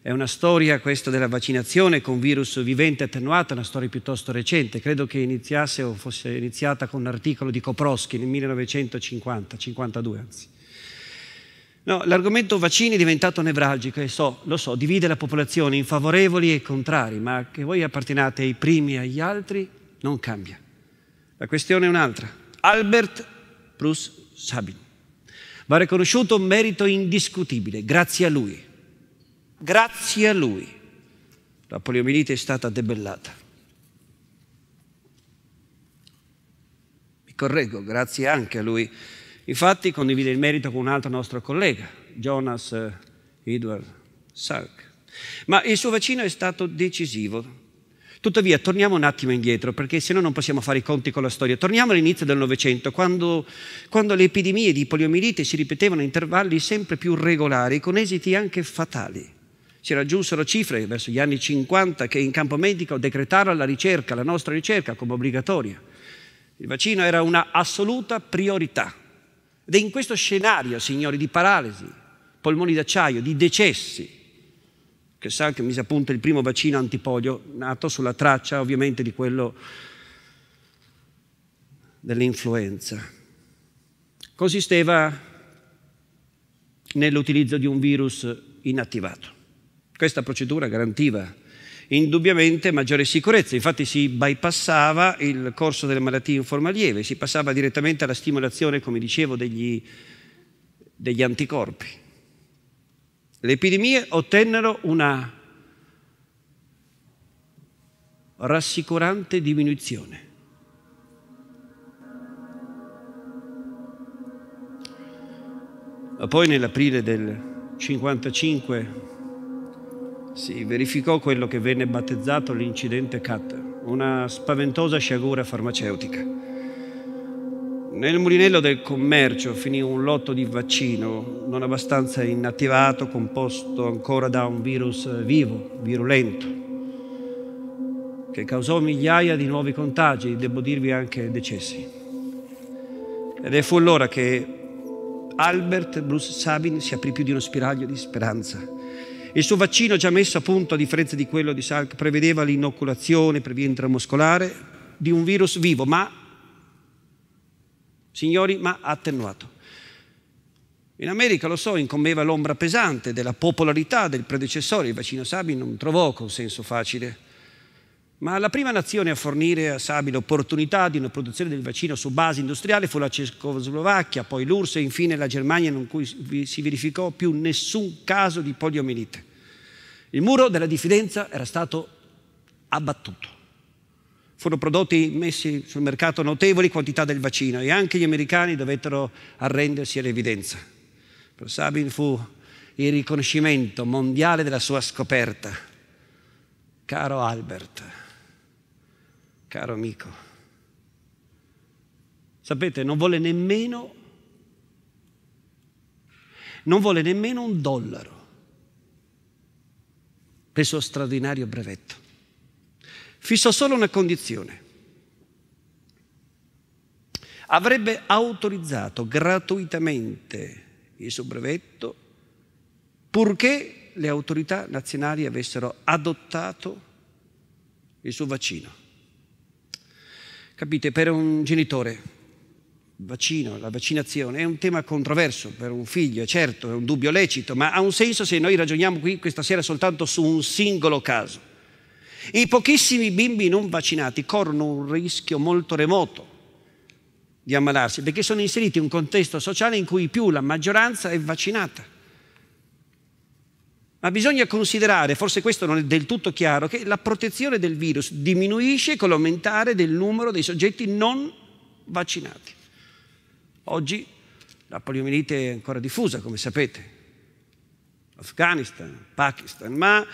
È una storia questa della vaccinazione con virus vivente attenuato, una storia piuttosto recente. Credo che iniziasse o fosse iniziata con un articolo di Koprowski nel 1950, 52 anzi. No, l'argomento vaccini è diventato nevralgico e so, lo so, divide la popolazione in favorevoli e contrari, ma che voi appartenate ai primi e agli altri non cambia. La questione è un'altra. Albert Prus Sabin. Va riconosciuto un merito indiscutibile, grazie a lui. Grazie a lui la poliomielite è stata debellata. Mi correggo, grazie anche a lui Infatti condivide il merito con un altro nostro collega, Jonas eh, Edward Salk. Ma il suo vaccino è stato decisivo. Tuttavia, torniamo un attimo indietro, perché se no non possiamo fare i conti con la storia. Torniamo all'inizio del Novecento, quando, quando le epidemie di poliomielite si ripetevano a intervalli sempre più regolari, con esiti anche fatali si raggiunsero cifre verso gli anni 50 che in campo medico decretarono la ricerca, la nostra ricerca, come obbligatoria. Il vaccino era una assoluta priorità. Ed è in questo scenario, signori, di paralisi, polmoni d'acciaio, di decessi, che sa che mise a punto il primo vaccino antipolio, nato sulla traccia ovviamente di quello dell'influenza. Consisteva nell'utilizzo di un virus inattivato. Questa procedura garantiva indubbiamente maggiore sicurezza. Infatti si bypassava il corso delle malattie in forma lieve, si passava direttamente alla stimolazione, come dicevo, degli, degli anticorpi. Le epidemie ottennero una rassicurante diminuzione. Poi nell'aprile del 55 si verificò quello che venne battezzato l'incidente CAT, una spaventosa sciagura farmaceutica. Nel mulinello del commercio finì un lotto di vaccino non abbastanza inattivato, composto ancora da un virus vivo, virulento, che causò migliaia di nuovi contagi, devo dirvi anche decessi. Ed fu allora che Albert Bruce Sabin si aprì più di uno spiraglio di speranza il suo vaccino già messo a punto, a differenza di quello di Salk, prevedeva l'inoculazione per via intramuscolare di un virus vivo, ma, signori, ma attenuato. In America, lo so, incombeva l'ombra pesante della popolarità del predecessore, il vaccino Sabin non trovò consenso facile. Ma la prima nazione a fornire a Sabi l'opportunità di una produzione del vaccino su base industriale fu la Cecoslovacchia, poi l'URSS e infine la Germania in cui si verificò più nessun caso di poliomielite. Il muro della diffidenza era stato abbattuto. Furono prodotti messi sul mercato notevoli quantità del vaccino e anche gli americani dovettero arrendersi all'evidenza. Per Sabin fu il riconoscimento mondiale della sua scoperta. Caro Albert, caro amico, sapete, non vuole nemmeno, non vuole nemmeno un dollaro per il suo straordinario brevetto. Fissa solo una condizione. Avrebbe autorizzato gratuitamente il suo brevetto purché le autorità nazionali avessero adottato il suo vaccino. Capite, per un genitore, vaccino, la vaccinazione è un tema controverso per un figlio, è certo, è un dubbio lecito, ma ha un senso se noi ragioniamo qui questa sera soltanto su un singolo caso. I pochissimi bimbi non vaccinati corrono un rischio molto remoto di ammalarsi perché sono inseriti in un contesto sociale in cui più la maggioranza è vaccinata. Ma bisogna considerare, forse questo non è del tutto chiaro, che la protezione del virus diminuisce con l'aumentare del numero dei soggetti non vaccinati. Oggi la poliomielite è ancora diffusa, come sapete, Afghanistan, Pakistan, ma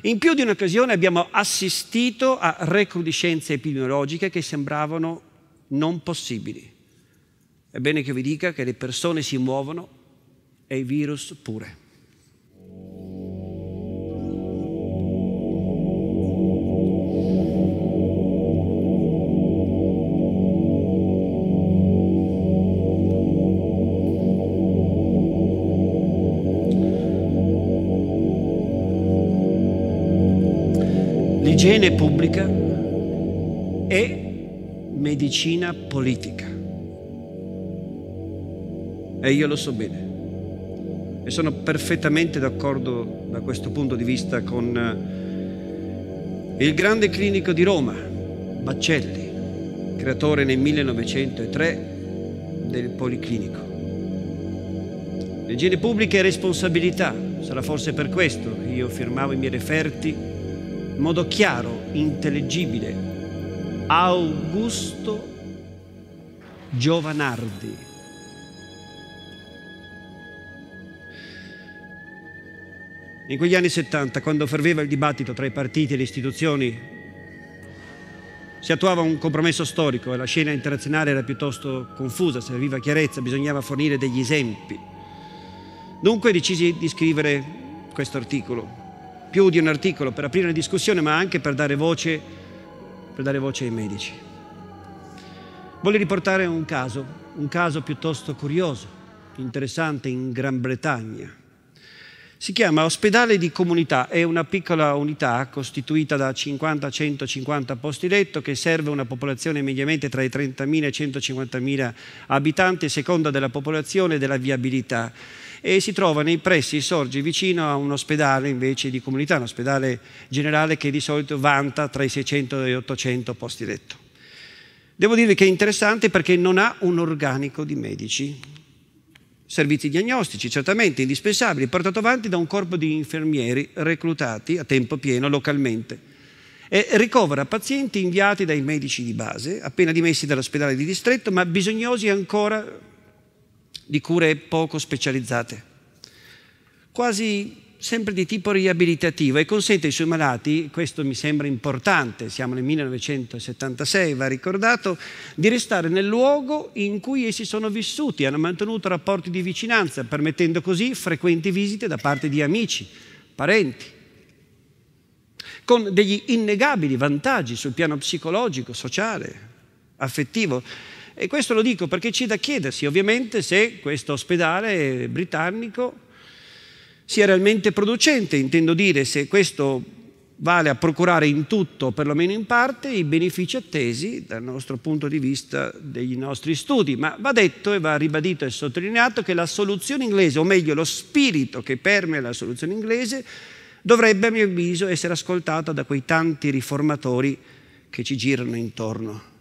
in più di un'occasione abbiamo assistito a recrudescenze epidemiologiche che sembravano non possibili. È bene che vi dica che le persone si muovono e i virus pure. igiene pubblica e medicina politica. E io lo so bene. E sono perfettamente d'accordo da questo punto di vista con eh, il grande clinico di Roma, Baccelli, creatore nel 1903 del Policlinico. L'igiene pubblica è responsabilità, sarà forse per questo che io firmavo i miei referti in modo chiaro, intellegibile, Augusto Giovanardi. In quegli anni 70, quando ferveva il dibattito tra i partiti e le istituzioni, si attuava un compromesso storico e la scena internazionale era piuttosto confusa, serviva chiarezza, bisognava fornire degli esempi. Dunque decisi di scrivere questo articolo, più di un articolo per aprire una discussione, ma anche per dare voce, per dare voce ai medici. Voglio riportare un caso, un caso piuttosto curioso, interessante in Gran Bretagna. Si chiama ospedale di comunità, è una piccola unità costituita da 50-150 posti letto che serve una popolazione mediamente tra i 30.000 e i 150.000 abitanti, a seconda della popolazione e della viabilità e si trova nei pressi sorge vicino a un ospedale invece di comunità, un ospedale generale che di solito vanta tra i 600 e gli 800 posti letto. Devo dirvi che è interessante perché non ha un organico di medici. Servizi diagnostici, certamente indispensabili, portato avanti da un corpo di infermieri reclutati a tempo pieno localmente e ricovera pazienti inviati dai medici di base, appena dimessi dall'ospedale di distretto, ma bisognosi ancora di cure poco specializzate, quasi sempre di tipo riabilitativo e consente ai suoi malati, questo mi sembra importante, siamo nel 1976, va ricordato, di restare nel luogo in cui essi sono vissuti, hanno mantenuto rapporti di vicinanza, permettendo così frequenti visite da parte di amici, parenti, con degli innegabili vantaggi sul piano psicologico, sociale, affettivo e questo lo dico perché c'è da chiedersi ovviamente se questo ospedale britannico sia realmente producente, intendo dire se questo vale a procurare in tutto, perlomeno in parte, i benefici attesi dal nostro punto di vista degli nostri studi. Ma va detto e va ribadito e sottolineato che la soluzione inglese, o meglio lo spirito che permea la soluzione inglese, dovrebbe a mio avviso essere ascoltata da quei tanti riformatori che ci girano intorno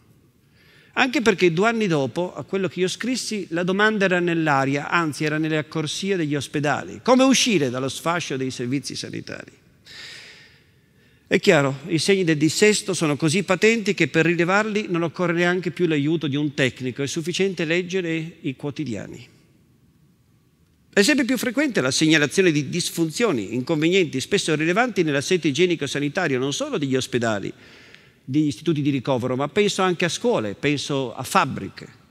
anche perché due anni dopo, a quello che io scrissi, la domanda era nell'aria, anzi era nelle accorsie degli ospedali. Come uscire dallo sfascio dei servizi sanitari? È chiaro, i segni del dissesto sono così patenti che per rilevarli non occorre neanche più l'aiuto di un tecnico, è sufficiente leggere i quotidiani. È sempre più frequente la segnalazione di disfunzioni, inconvenienti, spesso rilevanti nell'assetto igienico-sanitario, non solo degli ospedali, di istituti di ricovero, ma penso anche a scuole, penso a fabbriche.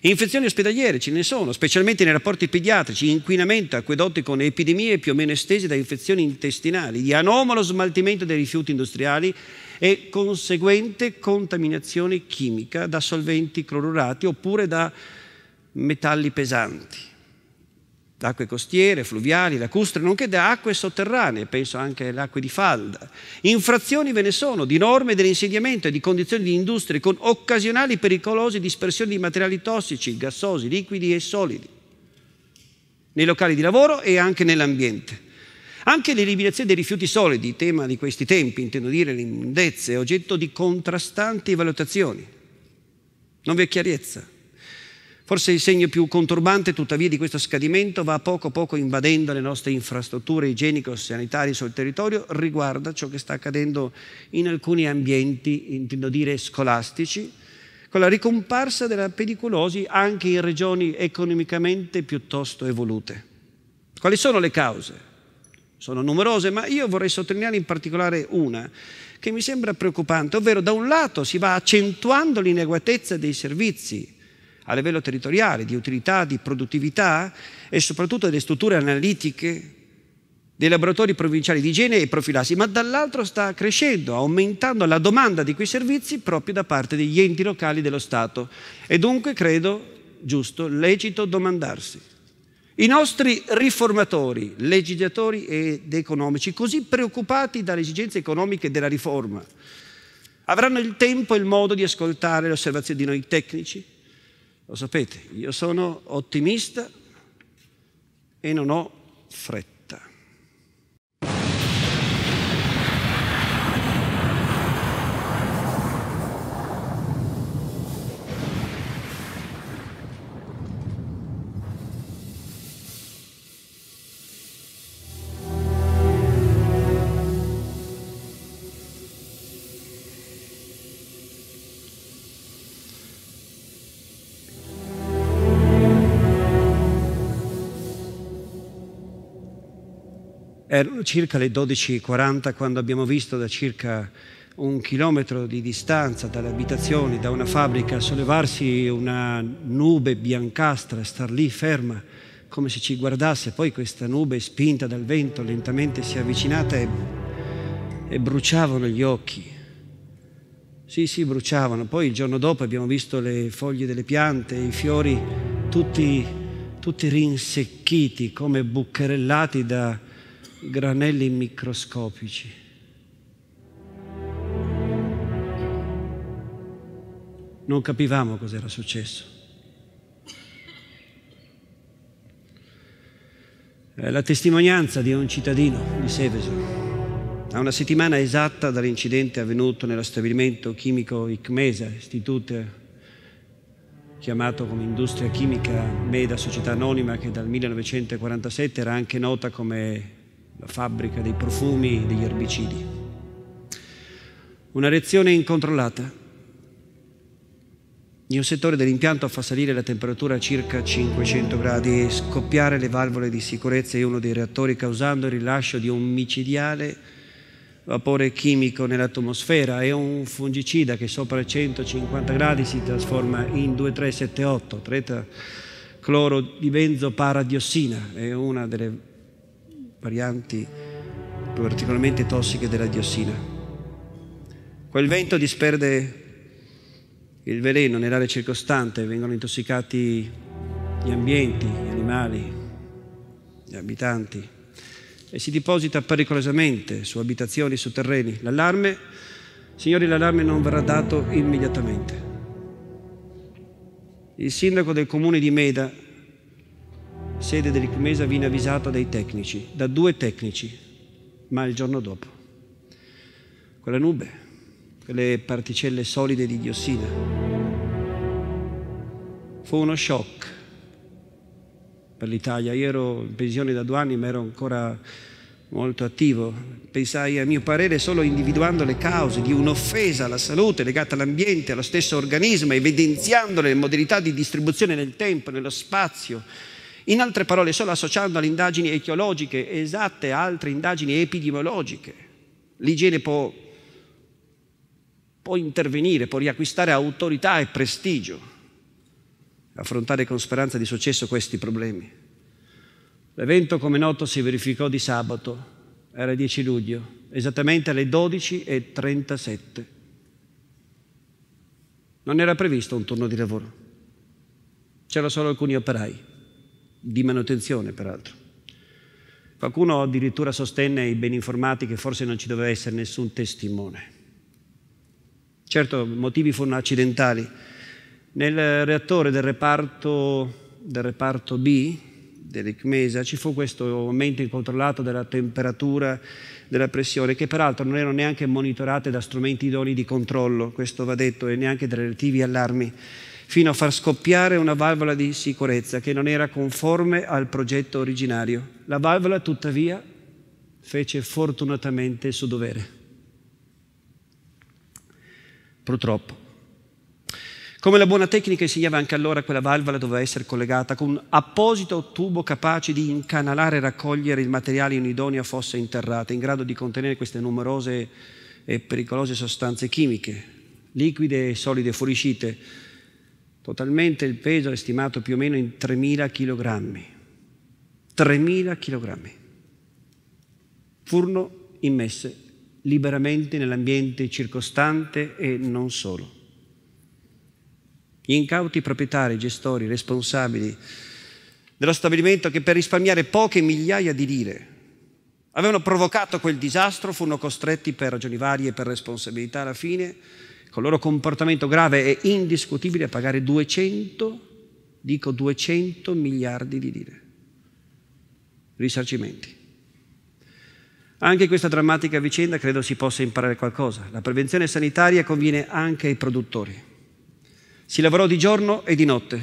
Infezioni ospedaliere ce ne sono, specialmente nei rapporti pediatrici, inquinamento con epidemie più o meno estese da infezioni intestinali, di anomalo smaltimento dei rifiuti industriali e conseguente contaminazione chimica da solventi clorurati oppure da metalli pesanti acque costiere, fluviali, lacustre, nonché da acque sotterranee, penso anche alle acque di falda. Infrazioni ve ne sono di norme dell'insediamento e di condizioni di industrie con occasionali pericolose dispersioni di materiali tossici, gassosi, liquidi e solidi nei locali di lavoro e anche nell'ambiente. Anche l'eliminazione dei rifiuti solidi, tema di questi tempi, intendo dire le immondezze, è oggetto di contrastanti valutazioni. Non vi è chiarezza. Forse il segno più conturbante, tuttavia, di questo scadimento va poco poco invadendo le nostre infrastrutture igienico-sanitarie sul territorio, riguarda ciò che sta accadendo in alcuni ambienti, intendo dire scolastici, con la ricomparsa della pediculosi anche in regioni economicamente piuttosto evolute. Quali sono le cause? Sono numerose, ma io vorrei sottolineare in particolare una che mi sembra preoccupante, ovvero da un lato si va accentuando l'ineguatezza dei servizi a livello territoriale, di utilità, di produttività e soprattutto delle strutture analitiche dei laboratori provinciali di igiene e profilassi, ma dall'altro sta crescendo, aumentando la domanda di quei servizi proprio da parte degli enti locali dello Stato e dunque credo giusto, lecito domandarsi. I nostri riformatori, legislatori ed economici, così preoccupati dalle esigenze economiche della riforma, avranno il tempo e il modo di ascoltare le osservazioni di noi tecnici, lo sapete, io sono ottimista e non ho fretta. Erano circa le 12.40 quando abbiamo visto da circa un chilometro di distanza dalle abitazioni, da una fabbrica, sollevarsi una nube biancastra, star lì ferma, come se ci guardasse. Poi questa nube, spinta dal vento, lentamente si è avvicinata e, e bruciavano gli occhi. Sì, sì, bruciavano. Poi il giorno dopo abbiamo visto le foglie delle piante, i fiori tutti, tutti rinsecchiti, come bucherellati da, granelli microscopici. Non capivamo cosa era successo. la testimonianza di un cittadino di Seveso. A una settimana esatta dall'incidente avvenuto nello stabilimento chimico ICMESA, istituto chiamato come Industria Chimica Meda Società Anonima, che dal 1947 era anche nota come la fabbrica dei profumi, degli erbicidi. Una reazione incontrollata. Il settore dell'impianto fa salire la temperatura a circa 500 gradi e scoppiare le valvole di sicurezza di uno dei reattori causando il rilascio di un micidiale vapore chimico nell'atmosfera e un fungicida che sopra 150 gradi si trasforma in 2378, treta cloro di benzo benzoparadiossina, è una delle varianti particolarmente tossiche della diossina. Quel vento disperde il veleno nell'area circostante, vengono intossicati gli ambienti, gli animali, gli abitanti e si deposita pericolosamente su abitazioni, su terreni. L'allarme, signori, l'allarme non verrà dato immediatamente. Il sindaco del comune di Meda sede dell'ICMESA viene avvisata dai tecnici, da due tecnici, ma il giorno dopo. Quella nube, quelle particelle solide di diossina. Fu uno shock per l'Italia. Io ero in pensione da due anni, ma ero ancora molto attivo. Pensai, a mio parere, solo individuando le cause di un'offesa alla salute legata all'ambiente, allo stesso organismo, evidenziandole le modalità di distribuzione nel tempo, nello spazio, in altre parole, solo associando alle indagini etiologiche esatte a altre indagini epidemiologiche, l'igiene può, può intervenire, può riacquistare autorità e prestigio, affrontare con speranza di successo questi problemi. L'evento, come noto, si verificò di sabato, era il 10 luglio, esattamente alle 12.37. Non era previsto un turno di lavoro, c'erano solo alcuni operai di manutenzione peraltro. Qualcuno addirittura sostenne ai ben informati che forse non ci doveva essere nessun testimone. Certo, i motivi furono accidentali. Nel reattore del reparto, del reparto B dell'ICMESA ci fu questo aumento incontrollato della temperatura, della pressione, che peraltro non erano neanche monitorate da strumenti idonei di controllo, questo va detto, e neanche da relativi allarmi fino a far scoppiare una valvola di sicurezza che non era conforme al progetto originario. La valvola, tuttavia, fece fortunatamente il suo dovere. Purtroppo. Come la buona tecnica insegnava anche allora, quella valvola doveva essere collegata con un apposito tubo capace di incanalare e raccogliere il materiale in idonea fossa interrata, in grado di contenere queste numerose e pericolose sostanze chimiche, liquide e solide fuoriuscite, Totalmente il peso è stimato più o meno in 3.000 kg. 3.000 kg. Furono immesse liberamente nell'ambiente circostante e non solo. Gli incauti proprietari, gestori, responsabili dello stabilimento che per risparmiare poche migliaia di lire avevano provocato quel disastro furono costretti per ragioni varie e per responsabilità alla fine con ecco, il loro comportamento grave è indiscutibile pagare 200, dico 200 miliardi di lire. Risarcimenti. Anche in questa drammatica vicenda credo si possa imparare qualcosa. La prevenzione sanitaria conviene anche ai produttori. Si lavorò di giorno e di notte.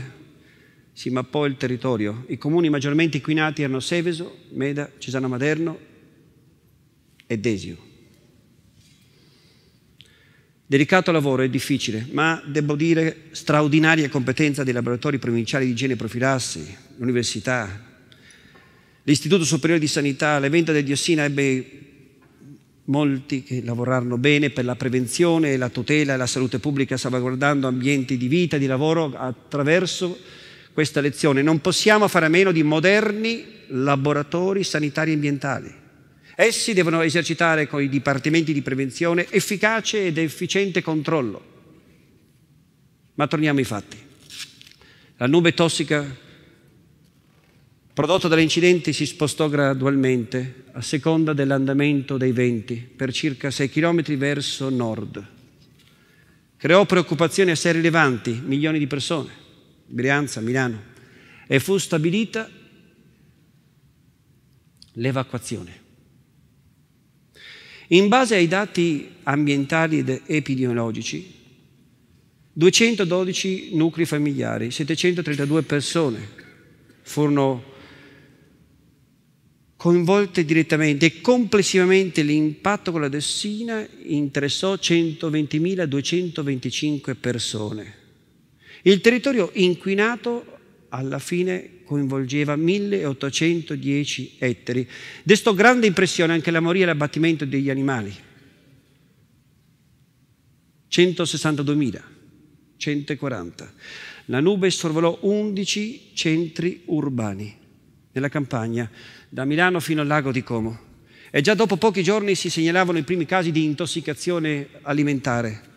Si mappò il territorio. I comuni maggiormente inquinati erano Seveso, Meda, Cesano Maderno e Desio. Delicato lavoro e difficile, ma devo dire straordinaria competenza dei laboratori provinciali di igiene e profilassi, l'università, l'Istituto Superiore di Sanità, la vendita del diossina ebbe molti che lavorarono bene per la prevenzione, la tutela e la salute pubblica, salvaguardando ambienti di vita e di lavoro attraverso questa lezione. Non possiamo fare a meno di moderni laboratori sanitari e ambientali Essi devono esercitare con i dipartimenti di prevenzione efficace ed efficiente controllo. Ma torniamo ai fatti. La nube tossica prodotta dall'incidente si spostò gradualmente a seconda dell'andamento dei venti per circa 6 km verso nord. Creò preoccupazioni assai rilevanti, milioni di persone, Brianza, Milano, e fu stabilita l'evacuazione. In base ai dati ambientali ed epidemiologici, 212 nuclei familiari, 732 persone furono coinvolte direttamente e complessivamente l'impatto con la dessina interessò 120.225 persone. Il territorio inquinato alla fine coinvolgeva 1810 ettari. Destò grande impressione anche la moria e l'abbattimento degli animali. 162.000, 140. La nube sorvolò 11 centri urbani nella campagna, da Milano fino al lago di Como. E già dopo pochi giorni si segnalavano i primi casi di intossicazione alimentare.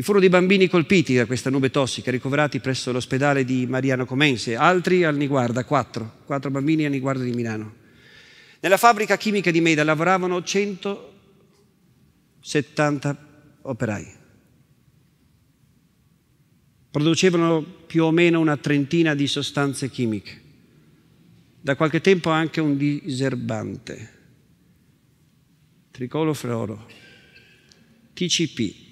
Vi furono dei bambini colpiti da questa nube tossica, ricoverati presso l'ospedale di Mariano Comense, altri al Niguarda, quattro, quattro bambini al Niguarda di Milano. Nella fabbrica chimica di Meda lavoravano 170 operai. Producevano più o meno una trentina di sostanze chimiche, da qualche tempo anche un diserbante, tricolofluoro, TCP,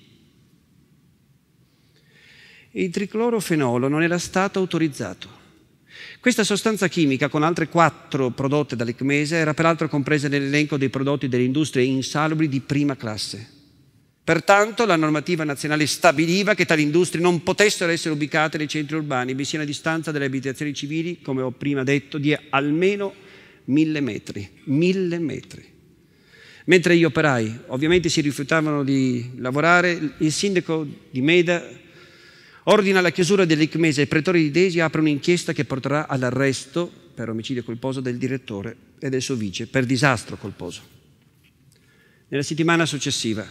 il triclorofenolo non era stato autorizzato. Questa sostanza chimica, con altre quattro prodotte dall'ICMESA, era peraltro compresa nell'elenco dei prodotti delle industrie insalubri di prima classe. Pertanto la normativa nazionale stabiliva che tali industrie non potessero essere ubicate nei centri urbani, vi sia una distanza dalle abitazioni civili, come ho prima detto, di almeno mille metri. Mille metri. Mentre gli operai ovviamente si rifiutavano di lavorare, il sindaco di Meda ordina la chiusura dell'ICMESA e i pretori di Desi aprono un'inchiesta che porterà all'arresto per omicidio colposo del direttore e del suo vice per disastro colposo. Nella settimana successiva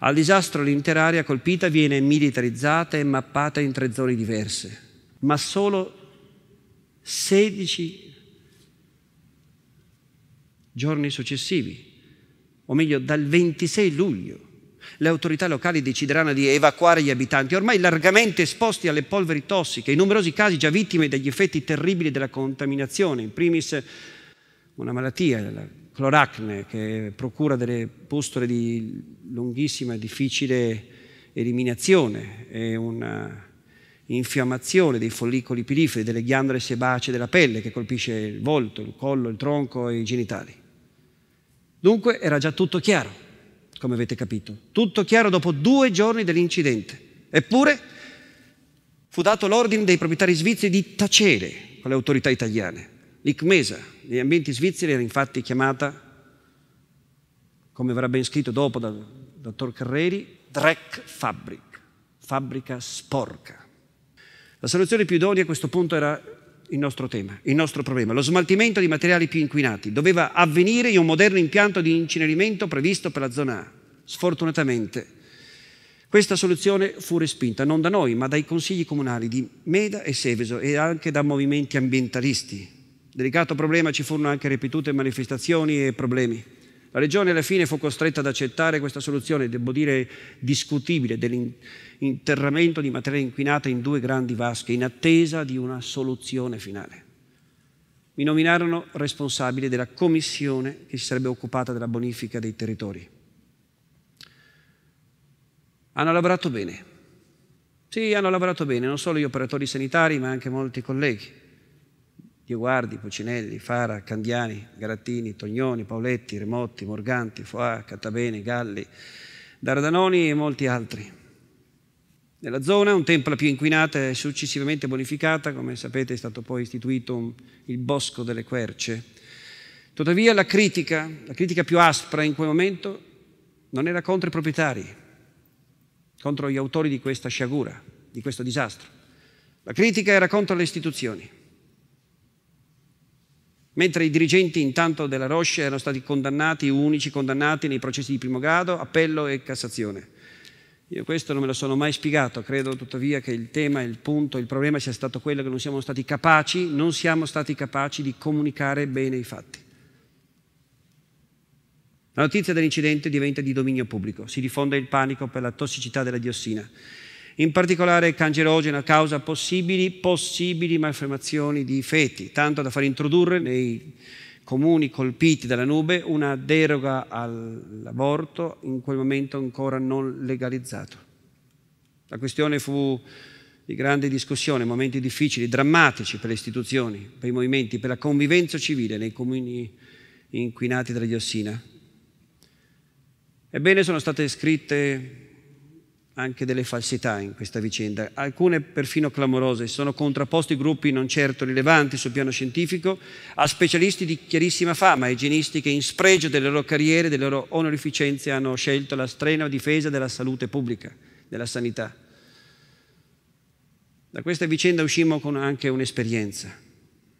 al disastro l'intera area colpita viene militarizzata e mappata in tre zone diverse, ma solo 16 giorni successivi, o meglio dal 26 luglio le autorità locali decideranno di evacuare gli abitanti, ormai largamente esposti alle polveri tossiche, in numerosi casi già vittime degli effetti terribili della contaminazione, in primis una malattia, la cloracne, che procura delle postole di lunghissima e difficile eliminazione è una infiammazione dei follicoli piliferi, delle ghiandole sebacee della pelle che colpisce il volto, il collo, il tronco e i genitali. Dunque era già tutto chiaro come avete capito. Tutto chiaro dopo due giorni dell'incidente. Eppure fu dato l'ordine dei proprietari svizzeri di tacere con le autorità italiane. L'ICMESA, negli ambienti svizzeri, era infatti chiamata, come verrà ben scritto dopo dal dottor Carreri, Dreck Fabrik, fabbrica sporca. La soluzione più idonea a questo punto era il nostro tema, il nostro problema. Lo smaltimento di materiali più inquinati doveva avvenire in un moderno impianto di incenerimento previsto per la zona A. Sfortunatamente questa soluzione fu respinta non da noi, ma dai consigli comunali di Meda e Seveso e anche da movimenti ambientalisti. Delicato problema, ci furono anche ripetute manifestazioni e problemi. La Regione alla fine fu costretta ad accettare questa soluzione, devo dire discutibile, dell'interramento di materia inquinata in due grandi vasche, in attesa di una soluzione finale. Mi nominarono responsabile della commissione che si sarebbe occupata della bonifica dei territori. Hanno lavorato bene. Sì, hanno lavorato bene, non solo gli operatori sanitari, ma anche molti colleghi Dioguardi, Pocinelli, Fara, Candiani, Garattini, Tognoni, Paoletti, Remotti, Morganti, Foà, Catabene, Galli, Dardanoni e molti altri. Nella zona, un la più inquinata e successivamente bonificata, come sapete è stato poi istituito un, il Bosco delle Querce. Tuttavia la critica, la critica più aspra in quel momento, non era contro i proprietari, contro gli autori di questa sciagura, di questo disastro. La critica era contro le istituzioni mentre i dirigenti intanto della Roche erano stati condannati, unici condannati nei processi di primo grado, appello e Cassazione. Io questo non me lo sono mai spiegato, credo tuttavia che il tema, il punto, il problema sia stato quello che non siamo stati capaci, non siamo stati capaci di comunicare bene i fatti. La notizia dell'incidente diventa di dominio pubblico, si diffonde il panico per la tossicità della diossina in particolare cancerogena causa possibili, possibili malformazioni di feti, tanto da far introdurre nei comuni colpiti dalla nube una deroga all'aborto in quel momento ancora non legalizzato. La questione fu di grande discussione, momenti difficili, drammatici per le istituzioni, per i movimenti, per la convivenza civile nei comuni inquinati dalla diossina. Ebbene, sono state scritte anche delle falsità in questa vicenda, alcune perfino clamorose, sono contrapposti gruppi non certo rilevanti sul piano scientifico a specialisti di chiarissima fama, igienisti che in spregio delle loro carriere, delle loro onorificenze hanno scelto la strenua difesa della salute pubblica, della sanità. Da questa vicenda uscimmo con anche un'esperienza.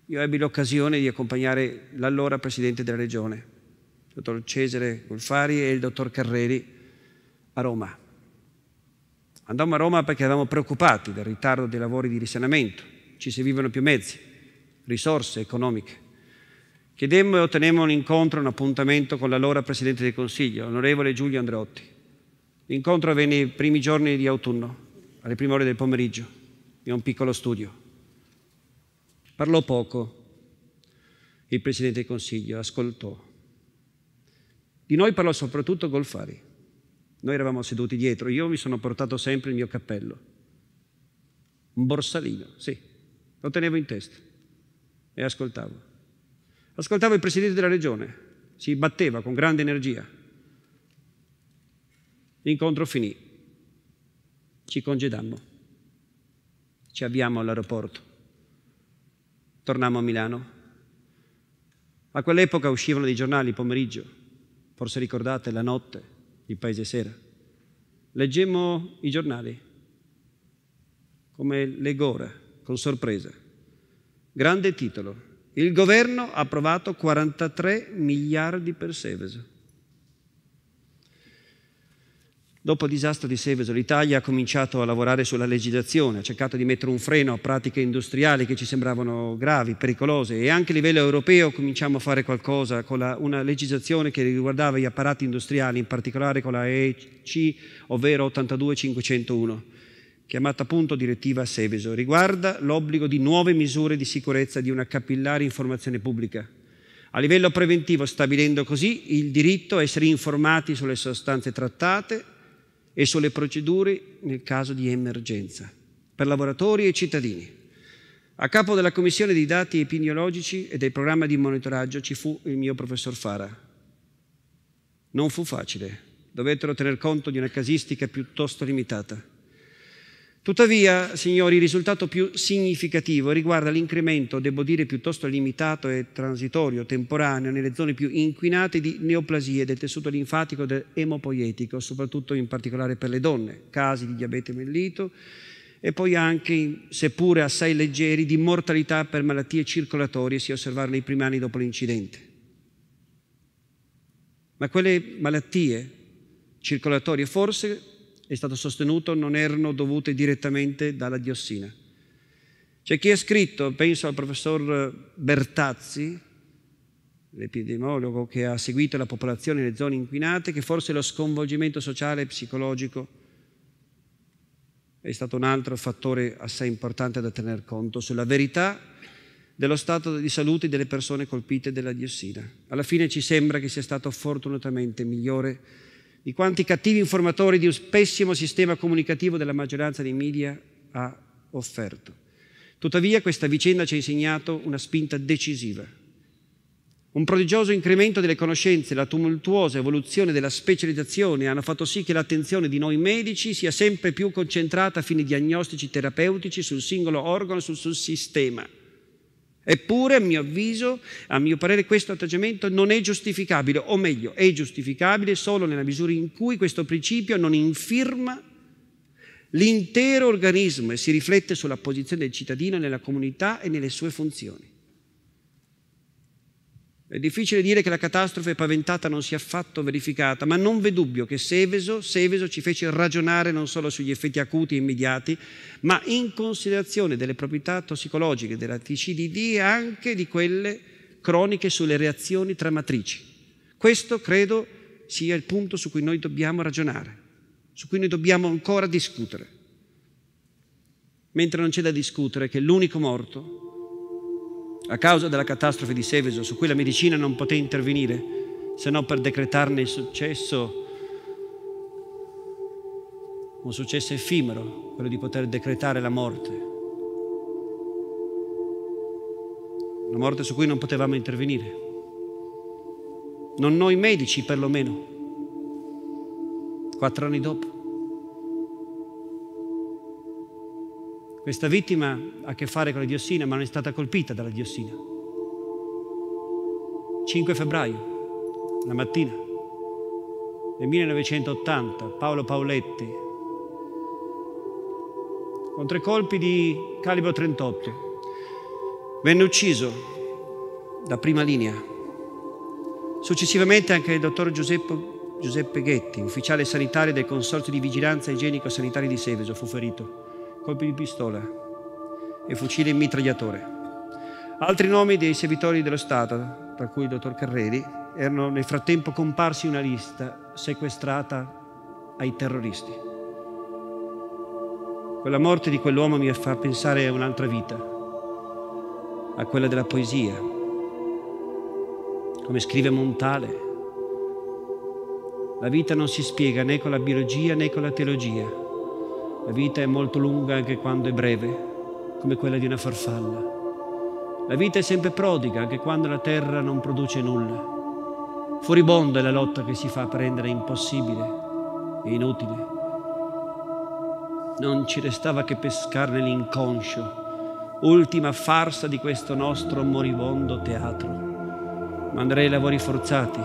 Io ebbi l'occasione di accompagnare l'allora Presidente della Regione, il dottor Cesare Golfari e il dottor Carreri, a Roma Andammo a Roma perché eravamo preoccupati del ritardo dei lavori di risanamento, ci servivano più mezzi, risorse economiche. Chiedemmo e ottenemmo un incontro, un appuntamento con l'allora Presidente del Consiglio, onorevole Giulio Andreotti. L'incontro avvenne i primi giorni di autunno, alle prime ore del pomeriggio, in un piccolo studio. Parlò poco, il Presidente del Consiglio ascoltò. Di noi parlò soprattutto Golfari. Noi eravamo seduti dietro, io mi sono portato sempre il mio cappello, un borsalino, sì, lo tenevo in testa e ascoltavo. Ascoltavo il presidente della regione, si batteva con grande energia. L'incontro finì, ci congedammo, ci avviamo all'aeroporto, tornammo a Milano. A quell'epoca uscivano dei giornali pomeriggio, forse ricordate, la notte, di Paese Sera. Leggemmo i giornali, come leggo ora, con sorpresa. Grande titolo. Il governo ha approvato 43 miliardi per Seveso. Dopo il disastro di Seveso l'Italia ha cominciato a lavorare sulla legislazione, ha cercato di mettere un freno a pratiche industriali che ci sembravano gravi, pericolose e anche a livello europeo cominciamo a fare qualcosa con la, una legislazione che riguardava gli apparati industriali, in particolare con la EC, ovvero 82501, chiamata appunto direttiva Seveso, riguarda l'obbligo di nuove misure di sicurezza di una capillare informazione pubblica a livello preventivo stabilendo così il diritto a essere informati sulle sostanze trattate, e sulle procedure nel caso di emergenza per lavoratori e cittadini. A capo della Commissione di dati epidemiologici e del programma di monitoraggio ci fu il mio professor Fara. Non fu facile, dovettero tener conto di una casistica piuttosto limitata Tuttavia, signori, il risultato più significativo riguarda l'incremento, devo dire, piuttosto limitato e transitorio, temporaneo, nelle zone più inquinate di neoplasie del tessuto linfatico ed emopoietico, soprattutto in particolare per le donne, casi di diabete mellito e poi anche, seppure assai leggeri, di mortalità per malattie circolatorie si osservarono nei primi anni dopo l'incidente. Ma quelle malattie circolatorie forse è stato sostenuto, non erano dovute direttamente dalla diossina. C'è chi ha scritto, penso al professor Bertazzi, l'epidemiologo che ha seguito la popolazione nelle zone inquinate, che forse lo sconvolgimento sociale e psicologico è stato un altro fattore assai importante da tener conto sulla verità dello stato di salute delle persone colpite dalla diossina. Alla fine ci sembra che sia stato fortunatamente migliore di quanti cattivi informatori di un pessimo sistema comunicativo della maggioranza dei media ha offerto. Tuttavia questa vicenda ci ha insegnato una spinta decisiva. Un prodigioso incremento delle conoscenze e la tumultuosa evoluzione della specializzazione hanno fatto sì che l'attenzione di noi medici sia sempre più concentrata a fini diagnostici terapeutici sul singolo organo e sul, sul sistema. Eppure, a mio avviso, a mio parere, questo atteggiamento non è giustificabile, o meglio, è giustificabile solo nella misura in cui questo principio non infirma l'intero organismo e si riflette sulla posizione del cittadino nella comunità e nelle sue funzioni. È difficile dire che la catastrofe paventata non sia affatto verificata, ma non v'è dubbio che Seveso, Seveso ci fece ragionare non solo sugli effetti acuti e immediati, ma in considerazione delle proprietà tossicologiche della TCDD e anche di quelle croniche sulle reazioni tramatrici. Questo credo sia il punto su cui noi dobbiamo ragionare, su cui noi dobbiamo ancora discutere. Mentre non c'è da discutere che l'unico morto a causa della catastrofe di Seveso, su cui la medicina non poté intervenire, se non per decretarne il successo, un successo effimero, quello di poter decretare la morte. Una morte su cui non potevamo intervenire. Non noi medici, perlomeno. Quattro anni dopo. Questa vittima ha a che fare con la diossina, ma non è stata colpita dalla diossina. 5 febbraio, la mattina del 1980, Paolo Paoletti, con tre colpi di calibro 38, venne ucciso da prima linea. Successivamente anche il dottor Giuseppe Giuseppe Ghetti, ufficiale sanitario del Consorzio di Vigilanza Igienico-Sanitaria di Seveso, fu ferito colpi di pistola e fucile mitragliatore. Altri nomi dei servitori dello Stato, tra cui il dottor Carreri, erano nel frattempo comparsi in una lista sequestrata ai terroristi. Quella morte di quell'uomo mi fa pensare a un'altra vita, a quella della poesia. Come scrive Montale, la vita non si spiega né con la biologia né con la teologia la vita è molto lunga anche quando è breve, come quella di una farfalla. La vita è sempre prodiga anche quando la terra non produce nulla. Furibonda è la lotta che si fa per rendere impossibile e inutile. Non ci restava che pescare nell'inconscio, ultima farsa di questo nostro moribondo teatro. Manderei andrei lavori forzati.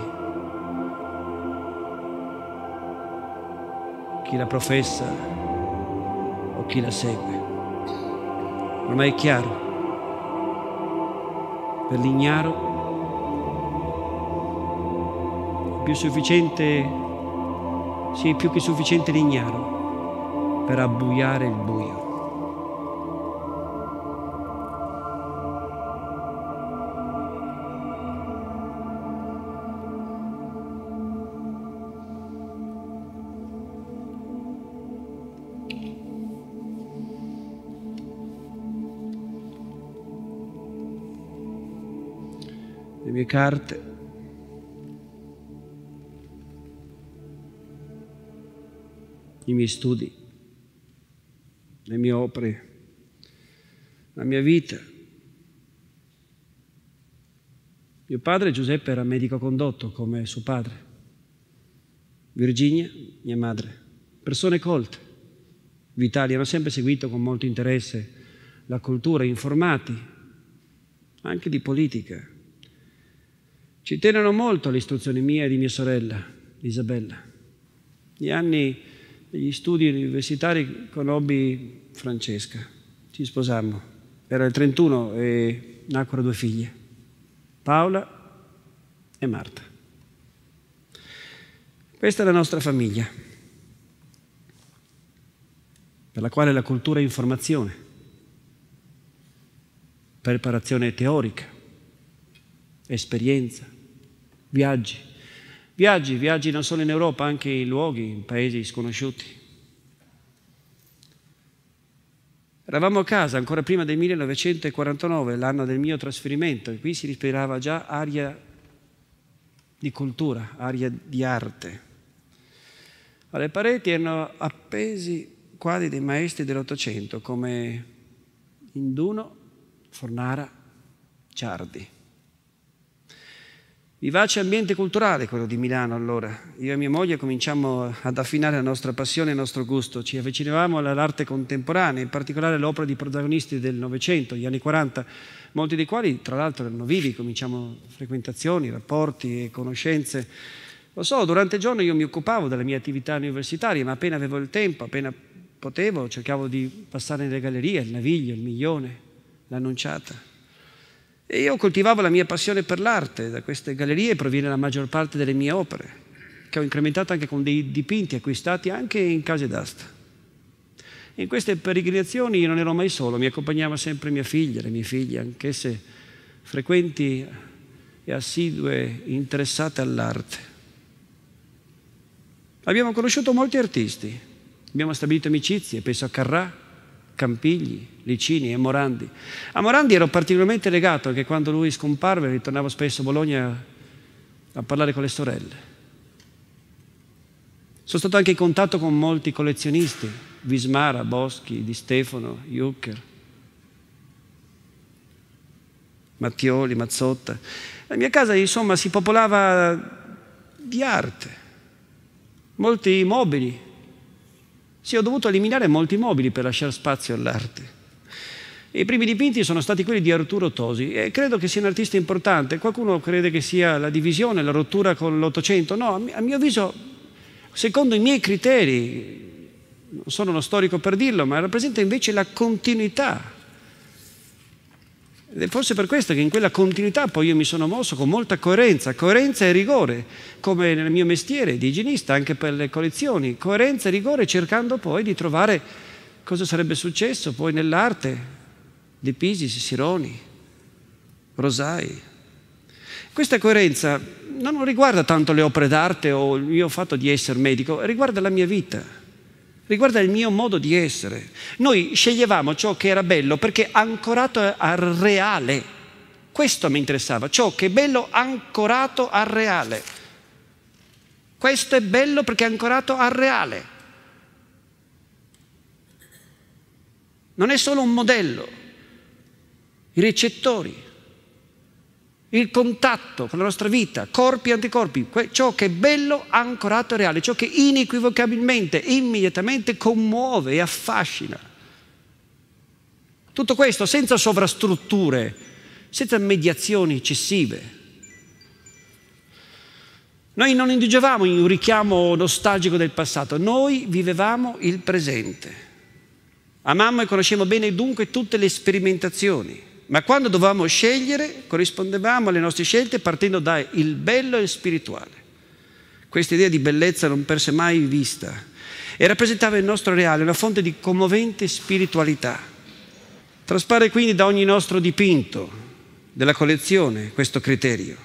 Chi la professa o chi la segue. Ormai è chiaro, per l'ignaro è più sufficiente, sì, più che sufficiente l'ignaro per abbuiare il buio. carte. i miei studi, le mie opere, la mia vita. Mio padre Giuseppe era medico condotto come suo padre, Virginia, mia madre, persone colte, vitali, hanno sempre seguito con molto interesse la cultura, informati anche di politica. Ci tenono molto le istruzioni mie e di mia sorella, Isabella. Gli anni degli studi universitari conobbi Francesca, ci sposammo. Era il 31 e nacquero due figlie, Paola e Marta. Questa è la nostra famiglia, per la quale la cultura è informazione, preparazione teorica, esperienza, viaggi, viaggi, viaggi non solo in Europa, anche in luoghi, in paesi sconosciuti. Eravamo a casa ancora prima del 1949, l'anno del mio trasferimento, e qui si respirava già aria di cultura, aria di arte. Alle pareti erano appesi quadri dei maestri dell'Ottocento come Induno, Fornara, Ciardi. Vivace ambiente culturale quello di Milano allora. Io e mia moglie cominciamo ad affinare la nostra passione e il nostro gusto. Ci avvicinavamo all'arte contemporanea, in particolare all'opera di protagonisti del Novecento, gli anni 40, molti dei quali tra l'altro erano vivi, cominciamo frequentazioni, rapporti e conoscenze. Lo so, durante il giorno io mi occupavo delle mie attività universitarie, ma appena avevo il tempo, appena potevo, cercavo di passare nelle gallerie, il Naviglio, il Miglione, l'Annunciata. E io coltivavo la mia passione per l'arte, da queste gallerie proviene la maggior parte delle mie opere, che ho incrementato anche con dei dipinti acquistati anche in case d'asta. In queste peregrinazioni io non ero mai solo, mi accompagnava sempre mia figlia, le mie figlie, anch'esse frequenti e assidue interessate all'arte. Abbiamo conosciuto molti artisti, abbiamo stabilito amicizie, penso a Carrà, Campigli, Licini e Morandi. A Morandi ero particolarmente legato perché quando lui scomparve ritornavo spesso a Bologna a parlare con le sorelle. Sono stato anche in contatto con molti collezionisti, Vismara, Boschi, Di Stefano, Jucker, Mattioli, Mazzotta. La mia casa, insomma, si popolava di arte, molti mobili, sì, ho dovuto eliminare molti mobili per lasciare spazio all'arte. I primi dipinti sono stati quelli di Arturo Tosi e credo che sia un artista importante. Qualcuno crede che sia la divisione, la rottura con l'Ottocento. No, a mio avviso, secondo i miei criteri, non sono uno storico per dirlo, ma rappresenta invece la continuità ed è forse per questo che in quella continuità poi io mi sono mosso con molta coerenza, coerenza e rigore, come nel mio mestiere di igienista, anche per le collezioni, coerenza e rigore cercando poi di trovare cosa sarebbe successo poi nell'arte di Pisis, Sironi, Rosai. Questa coerenza non riguarda tanto le opere d'arte o il mio fatto di essere medico, riguarda la mia vita riguarda il mio modo di essere. Noi sceglievamo ciò che era bello perché ancorato al reale. Questo mi interessava, ciò che è bello ancorato al reale. Questo è bello perché è ancorato al reale. Non è solo un modello. I recettori, il contatto con la nostra vita, corpi e anticorpi, ciò che è bello, ancorato e reale, ciò che inequivocabilmente, immediatamente commuove e affascina. Tutto questo senza sovrastrutture, senza mediazioni eccessive. Noi non indigevamo in un richiamo nostalgico del passato, noi vivevamo il presente. Amammo e conoscevamo bene dunque tutte le sperimentazioni ma quando dovevamo scegliere corrispondevamo alle nostre scelte partendo dal bello e il spirituale. Questa idea di bellezza non perse mai vista e rappresentava il nostro reale, una fonte di commovente spiritualità. Traspare quindi da ogni nostro dipinto della collezione questo criterio.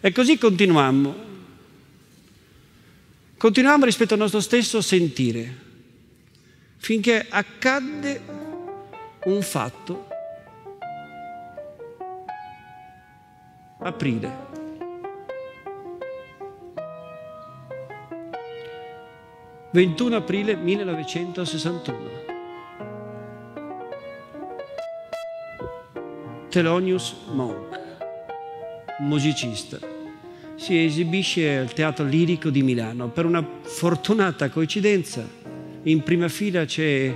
E così continuammo. Continuiamo rispetto al nostro stesso sentire, finché accadde un fatto aprile. ...21 aprile 1961. Thelonious Monk, musicista, si esibisce al Teatro Lirico di Milano. Per una fortunata coincidenza, in prima fila c'è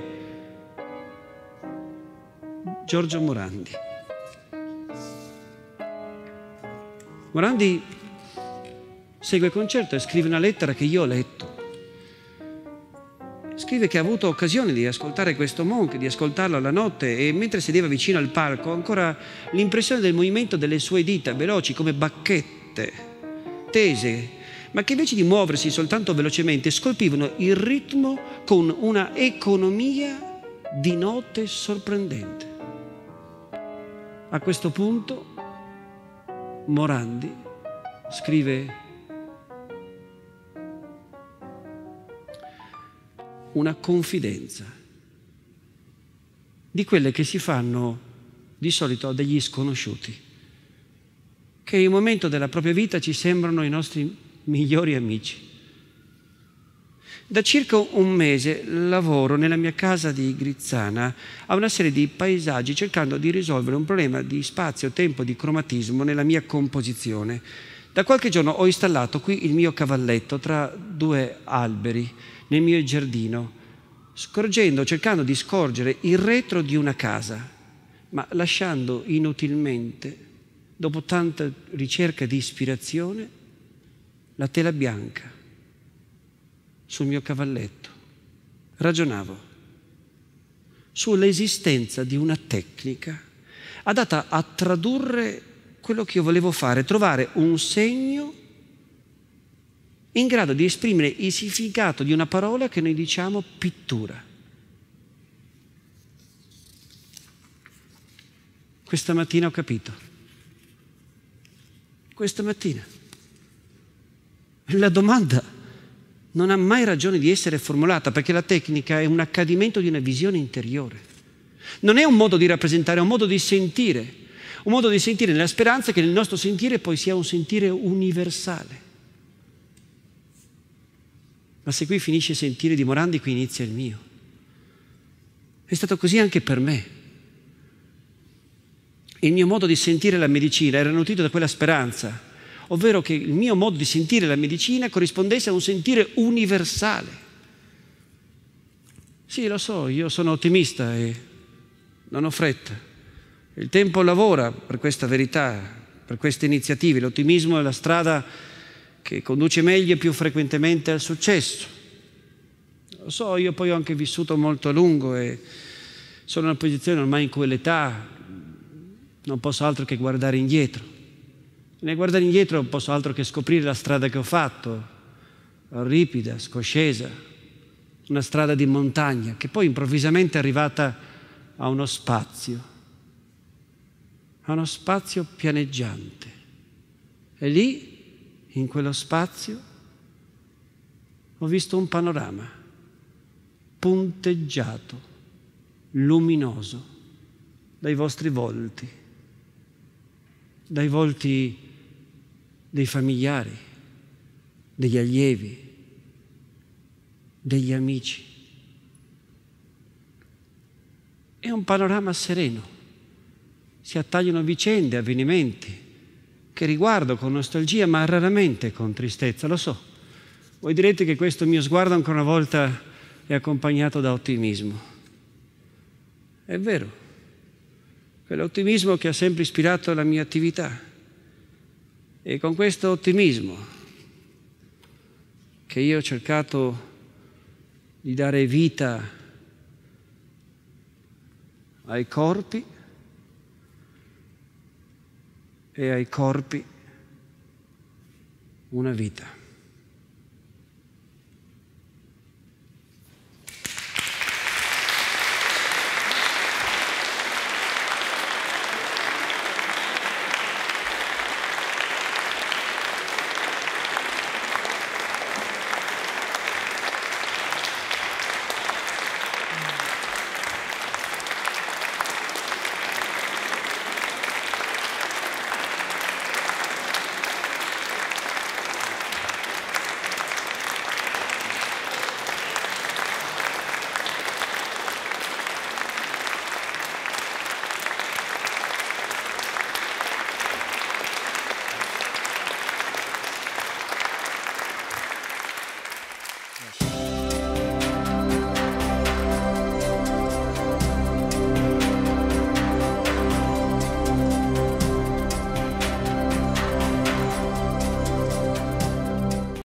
Giorgio Morandi. Morandi segue il concerto e scrive una lettera che io ho letto. Scrive che ha avuto occasione di ascoltare questo monk, di ascoltarlo alla notte e mentre sedeva vicino al palco ancora l'impressione del movimento delle sue dita, veloci come bacchette, tese, ma che invece di muoversi soltanto velocemente scolpivano il ritmo con una economia di note sorprendente. A questo punto Morandi scrive una confidenza di quelle che si fanno di solito a degli sconosciuti, che in un momento della propria vita ci sembrano i nostri migliori amici. Da circa un mese lavoro nella mia casa di Grizzana a una serie di paesaggi cercando di risolvere un problema di spazio, tempo, di cromatismo nella mia composizione. Da qualche giorno ho installato qui il mio cavalletto tra due alberi nel mio giardino, scorgendo, cercando di scorgere il retro di una casa, ma lasciando inutilmente, dopo tanta ricerca di ispirazione, la tela bianca sul mio cavalletto. Ragionavo sull'esistenza di una tecnica adatta a tradurre quello che io volevo fare, trovare un segno in grado di esprimere il significato di una parola che noi diciamo pittura. Questa mattina ho capito. Questa mattina. La domanda non ha mai ragione di essere formulata perché la tecnica è un accadimento di una visione interiore. Non è un modo di rappresentare, è un modo di sentire, un modo di sentire nella speranza che il nostro sentire poi sia un sentire universale. Ma se qui finisce il sentire di Morandi, qui inizia il mio. È stato così anche per me. Il mio modo di sentire la medicina era nutrito da quella speranza ovvero che il mio modo di sentire la medicina corrispondesse a un sentire universale. Sì, lo so, io sono ottimista e non ho fretta. Il tempo lavora per questa verità, per queste iniziative. L'ottimismo è la strada che conduce meglio e più frequentemente al successo. Lo so, io poi ho anche vissuto molto a lungo e sono in una posizione ormai in quell'età, non posso altro che guardare indietro. Nel guardare indietro non posso altro che scoprire la strada che ho fatto, ripida, scoscesa, una strada di montagna che poi improvvisamente è arrivata a uno spazio, a uno spazio pianeggiante. E lì, in quello spazio, ho visto un panorama punteggiato, luminoso, dai vostri volti, dai volti dei familiari, degli allievi, degli amici. È un panorama sereno. Si attagliano vicende, avvenimenti che riguardo con nostalgia, ma raramente con tristezza, lo so. Voi direte che questo mio sguardo ancora una volta è accompagnato da ottimismo. È vero, quell'ottimismo che ha sempre ispirato la mia attività e con questo ottimismo che io ho cercato di dare vita ai corpi e ai corpi una vita.